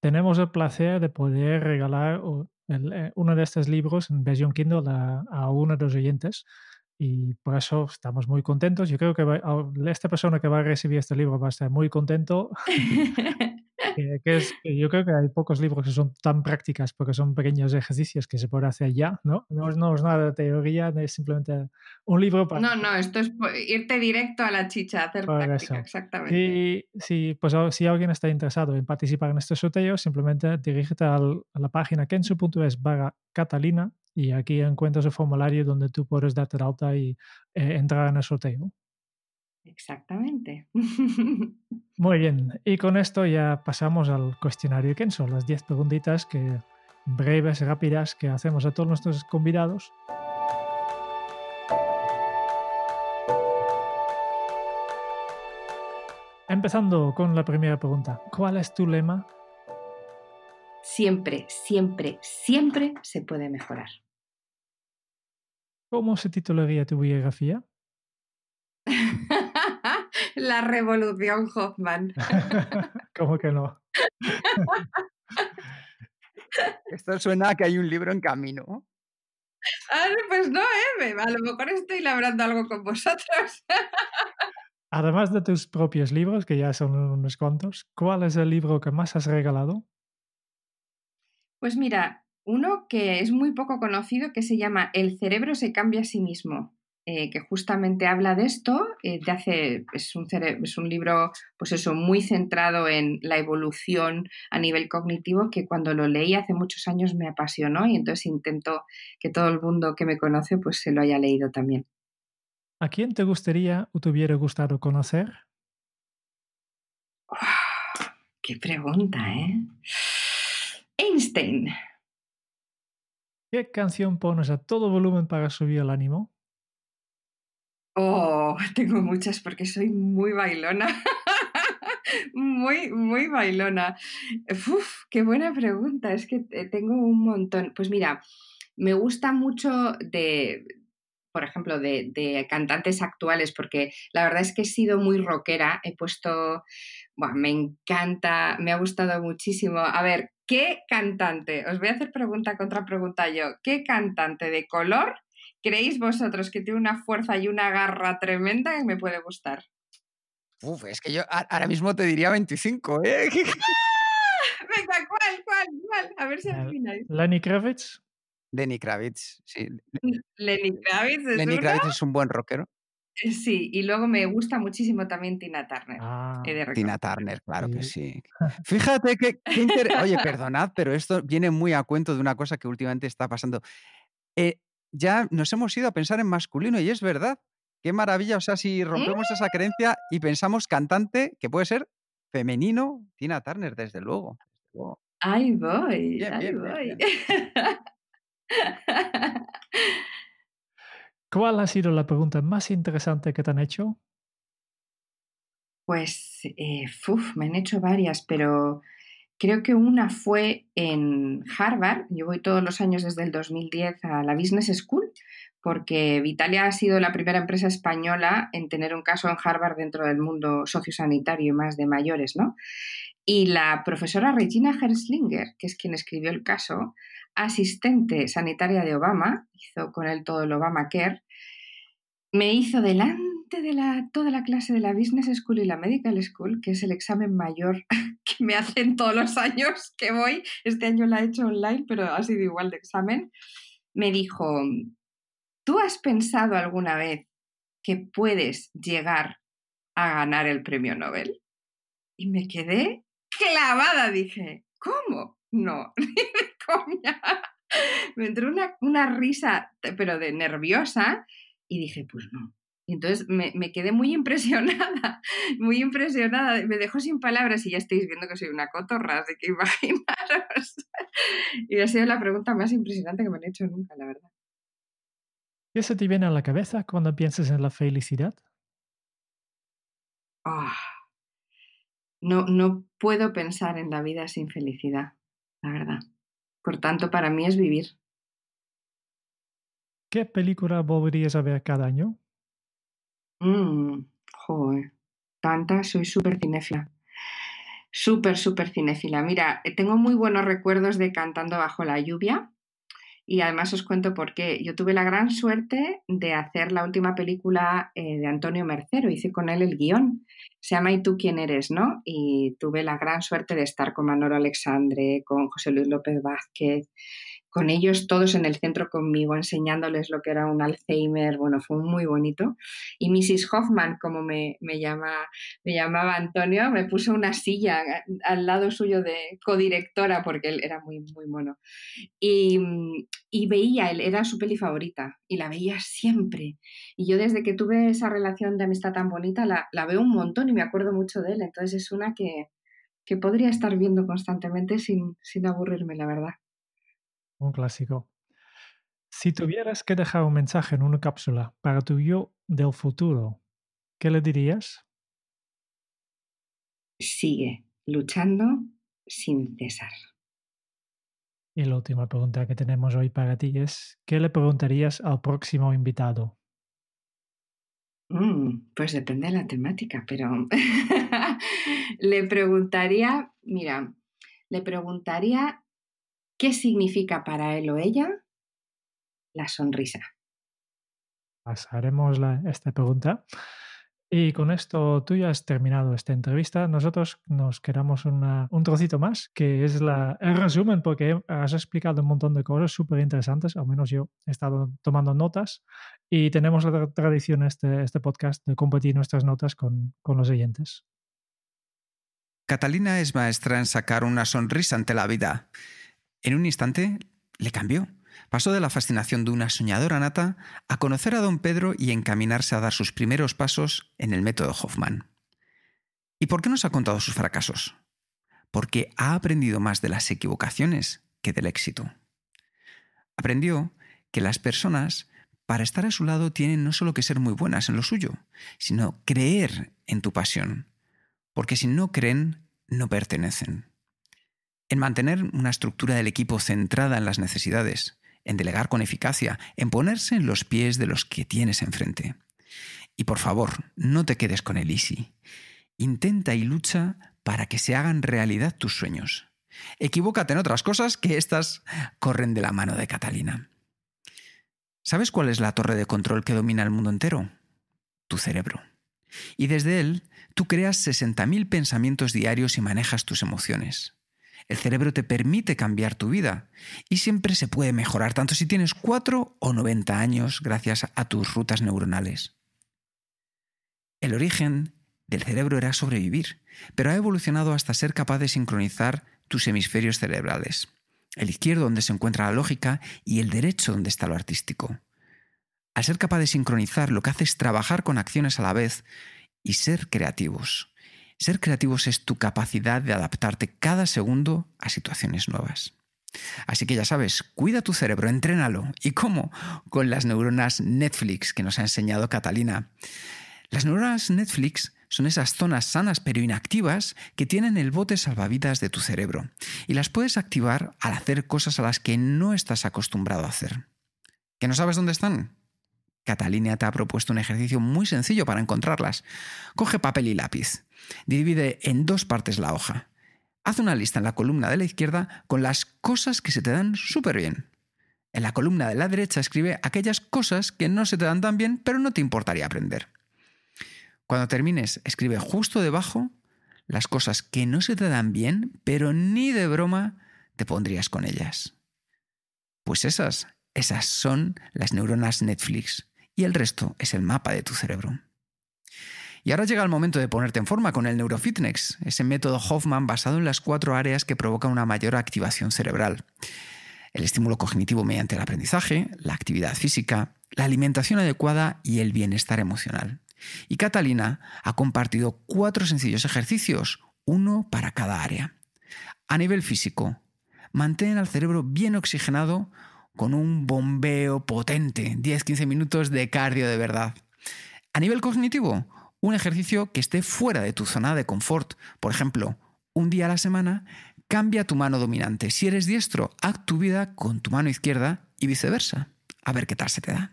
Tenemos el placer de poder regalar eh, uno de estos libros en versión Kindle a, uno de los oyentes y por eso estamos muy contentos. Yo creo que esta persona que va a recibir este libro va a estar muy contento que, yo creo que hay pocos libros que son tan prácticas porque son pequeños ejercicios que se pueden hacer ya, ¿no? No, es nada de teoría, es simplemente un libro para... No, no, esto es irte directo a la chicha, hacer práctica, exactamente. Y si, pues, si alguien está interesado en participar en este sorteo, simplemente dirígete a la página kensu.es barra Catalina y aquí encuentras el formulario donde tú puedes darte la alta y eh, entrar en el sorteo. Exactamente. Muy bien, y con esto ya pasamos al cuestionario son las 10 preguntitas que breves, rápidas que hacemos a todos nuestros convidados. Empezando con la primera pregunta, ¿cuál es tu lema? Siempre, siempre, siempre se puede mejorar. ¿Cómo se titularía tu biografía? la revolución Hoffman. ¿Cómo que no? Esto suena a que hay un libro en camino. Ah, pues no, ¿eh? a lo mejor estoy labrando algo con vosotros. Además de tus propios libros, que ya son unos cuantos, ¿cuál es el libro que más has regalado? Pues mira, uno que es muy poco conocido que se llama El cerebro se cambia a sí mismo. Eh, que justamente habla de esto, eh, hace, es, un es un libro pues eso, muy centrado en la evolución a nivel cognitivo que cuando lo leí hace muchos años me apasionó y entonces intento que todo el mundo que me conoce pues se lo haya leído también. ¿A quién te gustaría o te hubiera gustado conocer? ¡Qué pregunta, eh! Einstein. ¿Qué canción pones a todo volumen para subir el ánimo? Oh, tengo muchas porque soy muy bailona. muy, muy bailona. Uf, qué buena pregunta. Es que tengo un montón. Pues mira, me gusta mucho de, por ejemplo, de, cantantes actuales, porque la verdad es que he sido muy rockera, he puesto, bueno, me encanta, me ha gustado muchísimo. A ver, ¿qué cantante? Os voy a hacer pregunta contra pregunta yo. ¿Qué cantante de color ¿Creéis vosotros que tiene una fuerza y una garra tremenda que me puede gustar? Uf, es que yo ahora mismo te diría 25, ¿eh? Venga, ¿cuál, cuál, cuál? A ver si final. ¿Lenny Kravitz? Lenny Kravitz, sí. Lenny Kravitz es, Lenny Kravitz es un buen rockero. Eh, sí, y luego me gusta muchísimo también Tina Turner. Ah, Tina Turner, claro que sí. Fíjate que... Oye, perdonad, pero esto viene muy a cuento de una cosa que últimamente está pasando. Eh, ya nos hemos ido a pensar en masculino y es verdad. Qué maravilla, o sea, si rompemos esa creencia y pensamos cantante, que puede ser femenino, Tina Turner, desde luego. Ahí voy, ahí voy. ¿Cuál ha sido la pregunta más interesante que te han hecho? Pues, eh, uf, me han hecho varias, pero Creo que una fue en Harvard. Yo voy todos los años desde el 2010 a la Business School porque Vitalia ha sido la primera empresa española en tener un caso en Harvard dentro del mundo sociosanitario y más de mayores, ¿no? Y la profesora Regina Herslinger, que es quien escribió el caso, asistente sanitaria de Obama, hizo con él todo el Obamacare, me hizo delante de la, toda la clase de la Business School y la Medical School, que es el examen mayor que me hacen todos los años que voy, este año la he hecho online, pero ha sido igual de examen, me dijo, ¿tú has pensado alguna vez que puedes llegar a ganar el premio Nobel? Y me quedé clavada, dije, ¿cómo? No, ni de coña. Me entró una, una risa, pero de nerviosa, y dije, pues no, y entonces me, quedé muy impresionada, muy impresionada. Me dejó sin palabras y ya estáis viendo que soy una cotorra, así que imaginaros. Y ha sido la pregunta más impresionante que me han hecho nunca, la verdad. ¿Qué se te viene a la cabeza cuando piensas en la felicidad? Ah. no, no puedo pensar en la vida sin felicidad, la verdad. Por tanto, para mí es vivir. ¿Qué película volverías a ver cada año? Mmm, joder, tanta, soy súper cinefila. Súper, súper cinefila. Mira, eh, tengo muy buenos recuerdos de Cantando bajo la lluvia y además os cuento por qué. Yo tuve la gran suerte de hacer la última película eh, de Antonio Mercero, hice con él el guión. Se llama ¿Y tú quién eres? ¿no? Y tuve la gran suerte de estar con Manolo Alexandre, con José Luis López Vázquez, con ellos todos en el centro conmigo, enseñándoles lo que era un Alzheimer. Bueno, fue muy bonito. Y Mrs. Hoffman, como me, llama, me llamaba Antonio, me puso una silla al lado suyo de codirectora porque él era muy, muy mono. Y, veía, él era su peli favorita y la veía siempre. Y yo desde que tuve esa relación de amistad tan bonita, la, veo un montón y me acuerdo mucho de él. Entonces es una que, que podría estar viendo constantemente sin, sin aburrirme, la verdad. Un clásico. Si tuvieras que dejar un mensaje en una cápsula para tu yo del futuro, ¿qué le dirías? Sigue luchando sin cesar. Y la última pregunta que tenemos hoy para ti es, ¿qué le preguntarías al próximo invitado? Mm, pues depende de la temática, pero le preguntaría, mira, le preguntaría ¿Qué significa para él o ella la sonrisa? Pasaremos pues esta pregunta. Y con esto tú ya has terminado esta entrevista. Nosotros nos quedamos un trocito más, que es la, el resumen, porque has explicado un montón de cosas súper interesantes, al menos yo he estado tomando notas y tenemos la tradición este, este podcast de compartir nuestras notas con, con los oyentes. Catalina es maestra en sacar una sonrisa ante la vida en un instante le cambió. Pasó de la fascinación de una soñadora nata a conocer a don Pedro y encaminarse a dar sus primeros pasos en el método Hoffman. ¿Y por qué nos ha contado sus fracasos? Porque ha aprendido más de las equivocaciones que del éxito. Aprendió que las personas, para estar a su lado, tienen no solo que ser muy buenas en lo suyo, sino creer en tu pasión. Porque si no creen, no pertenecen en mantener una estructura del equipo centrada en las necesidades, en delegar con eficacia, en ponerse en los pies de los que tienes enfrente. Y por favor, no te quedes con el easy. Intenta y lucha para que se hagan realidad tus sueños. Equivócate en otras cosas que estas corren de la mano de Catalina. ¿Sabes cuál es la torre de control que domina el mundo entero? Tu cerebro. Y desde él, tú creas 60.000 pensamientos diarios y manejas tus emociones. El cerebro te permite cambiar tu vida y siempre se puede mejorar, tanto si tienes 4 o 90 años, gracias a tus rutas neuronales. El origen del cerebro era sobrevivir, pero ha evolucionado hasta ser capaz de sincronizar tus hemisferios cerebrales. El izquierdo donde se encuentra la lógica y el derecho donde está lo artístico. Al ser capaz de sincronizar, lo que hace es trabajar con acciones a la vez y ser creativos. Ser creativos es tu capacidad de adaptarte cada segundo a situaciones nuevas. Así que ya sabes, cuida tu cerebro, entrénalo. ¿Y cómo? Con las neuronas Netflix que nos ha enseñado Catalina. Las neuronas Netflix son esas zonas sanas pero inactivas que tienen el bote salvavidas de tu cerebro y las puedes activar al hacer cosas a las que no estás acostumbrado a hacer. ¿Que no sabes dónde están? Catalina te ha propuesto un ejercicio muy sencillo para encontrarlas. Coge papel y lápiz. Divide en dos partes la hoja. Haz una lista en la columna de la izquierda con las cosas que se te dan súper bien. En la columna de la derecha escribe aquellas cosas que no se te dan tan bien, pero no te importaría aprender. Cuando termines, escribe justo debajo las cosas que no se te dan bien, pero ni de broma te pondrías con ellas. Pues esas, esas son las neuronas Netflix y el resto es el mapa de tu cerebro. Y ahora llega el momento de ponerte en forma con el neurofitness, ese método Hoffman basado en las cuatro áreas que provoca una mayor activación cerebral. El estímulo cognitivo mediante el aprendizaje, la actividad física, la alimentación adecuada y el bienestar emocional. Y Catalina ha compartido cuatro sencillos ejercicios, uno para cada área. A nivel físico, mantén al cerebro bien oxigenado con un bombeo potente, 10-15 minutos de cardio de verdad. A nivel cognitivo, un ejercicio que esté fuera de tu zona de confort. Por ejemplo, un día a la semana, cambia tu mano dominante. Si eres diestro, haz tu vida con tu mano izquierda y viceversa. A ver qué tal se te da.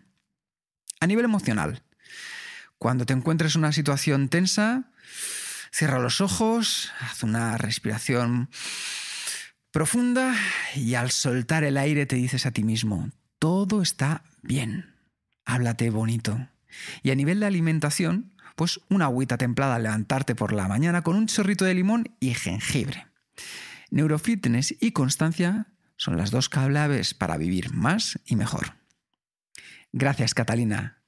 A nivel emocional, cuando te encuentres en una situación tensa, cierra los ojos, haz una respiración profunda y al soltar el aire te dices a ti mismo, todo está bien, háblate bonito. Y a nivel de alimentación, pues una agüita templada al levantarte por la mañana con un chorrito de limón y jengibre. Neurofitness y constancia son las dos claves para vivir más y mejor. Gracias, Catalina.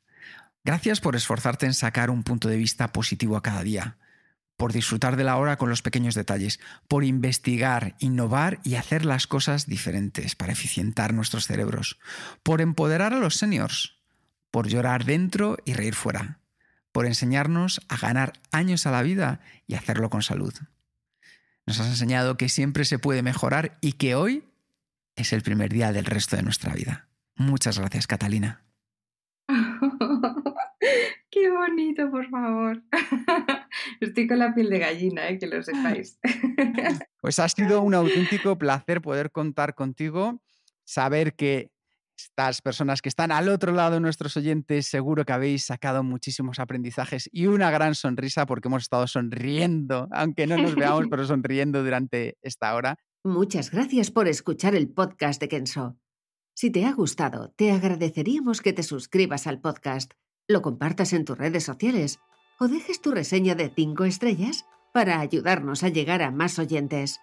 Gracias por esforzarte en sacar un punto de vista positivo a cada día por disfrutar de la hora con los pequeños detalles, por investigar, innovar y hacer las cosas diferentes para eficientar nuestros cerebros, por empoderar a los seniors, por llorar dentro y reír fuera, por enseñarnos a ganar años a la vida y hacerlo con salud. Nos has enseñado que siempre se puede mejorar y que hoy es el primer día del resto de nuestra vida. Muchas gracias, Catalina. ¡Qué bonito, por favor! Estoy con la piel de gallina, eh, que lo sepáis. Pues ha sido un auténtico placer poder contar contigo, saber que estas personas que están al otro lado, nuestros oyentes, seguro que habéis sacado muchísimos aprendizajes y una gran sonrisa porque hemos estado sonriendo, aunque no nos veamos, pero sonriendo durante esta hora. Muchas gracias por escuchar el podcast de Kenso. Si te ha gustado, te agradeceríamos que te suscribas al podcast lo compartas en tus redes sociales o dejes tu reseña de 5 estrellas para ayudarnos a llegar a más oyentes.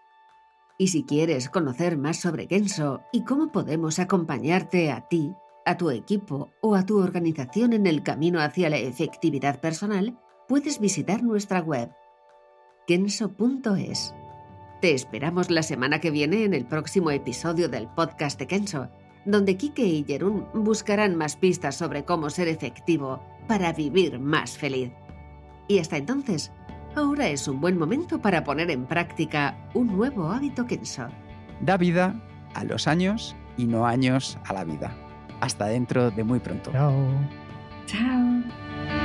Y si quieres conocer más sobre Kenso y cómo podemos acompañarte a ti, a tu equipo o a tu organización en el camino hacia la efectividad personal, puedes visitar nuestra web kenso.es. Te esperamos la semana que viene en el próximo episodio del podcast de Kenso donde Kike y Jerún buscarán más pistas sobre cómo ser efectivo para vivir más feliz. Y hasta entonces, ahora es un buen momento para poner en práctica un nuevo hábito Kenso. Da vida a los años y no años a la vida. Hasta dentro de muy pronto. Chao. Chao.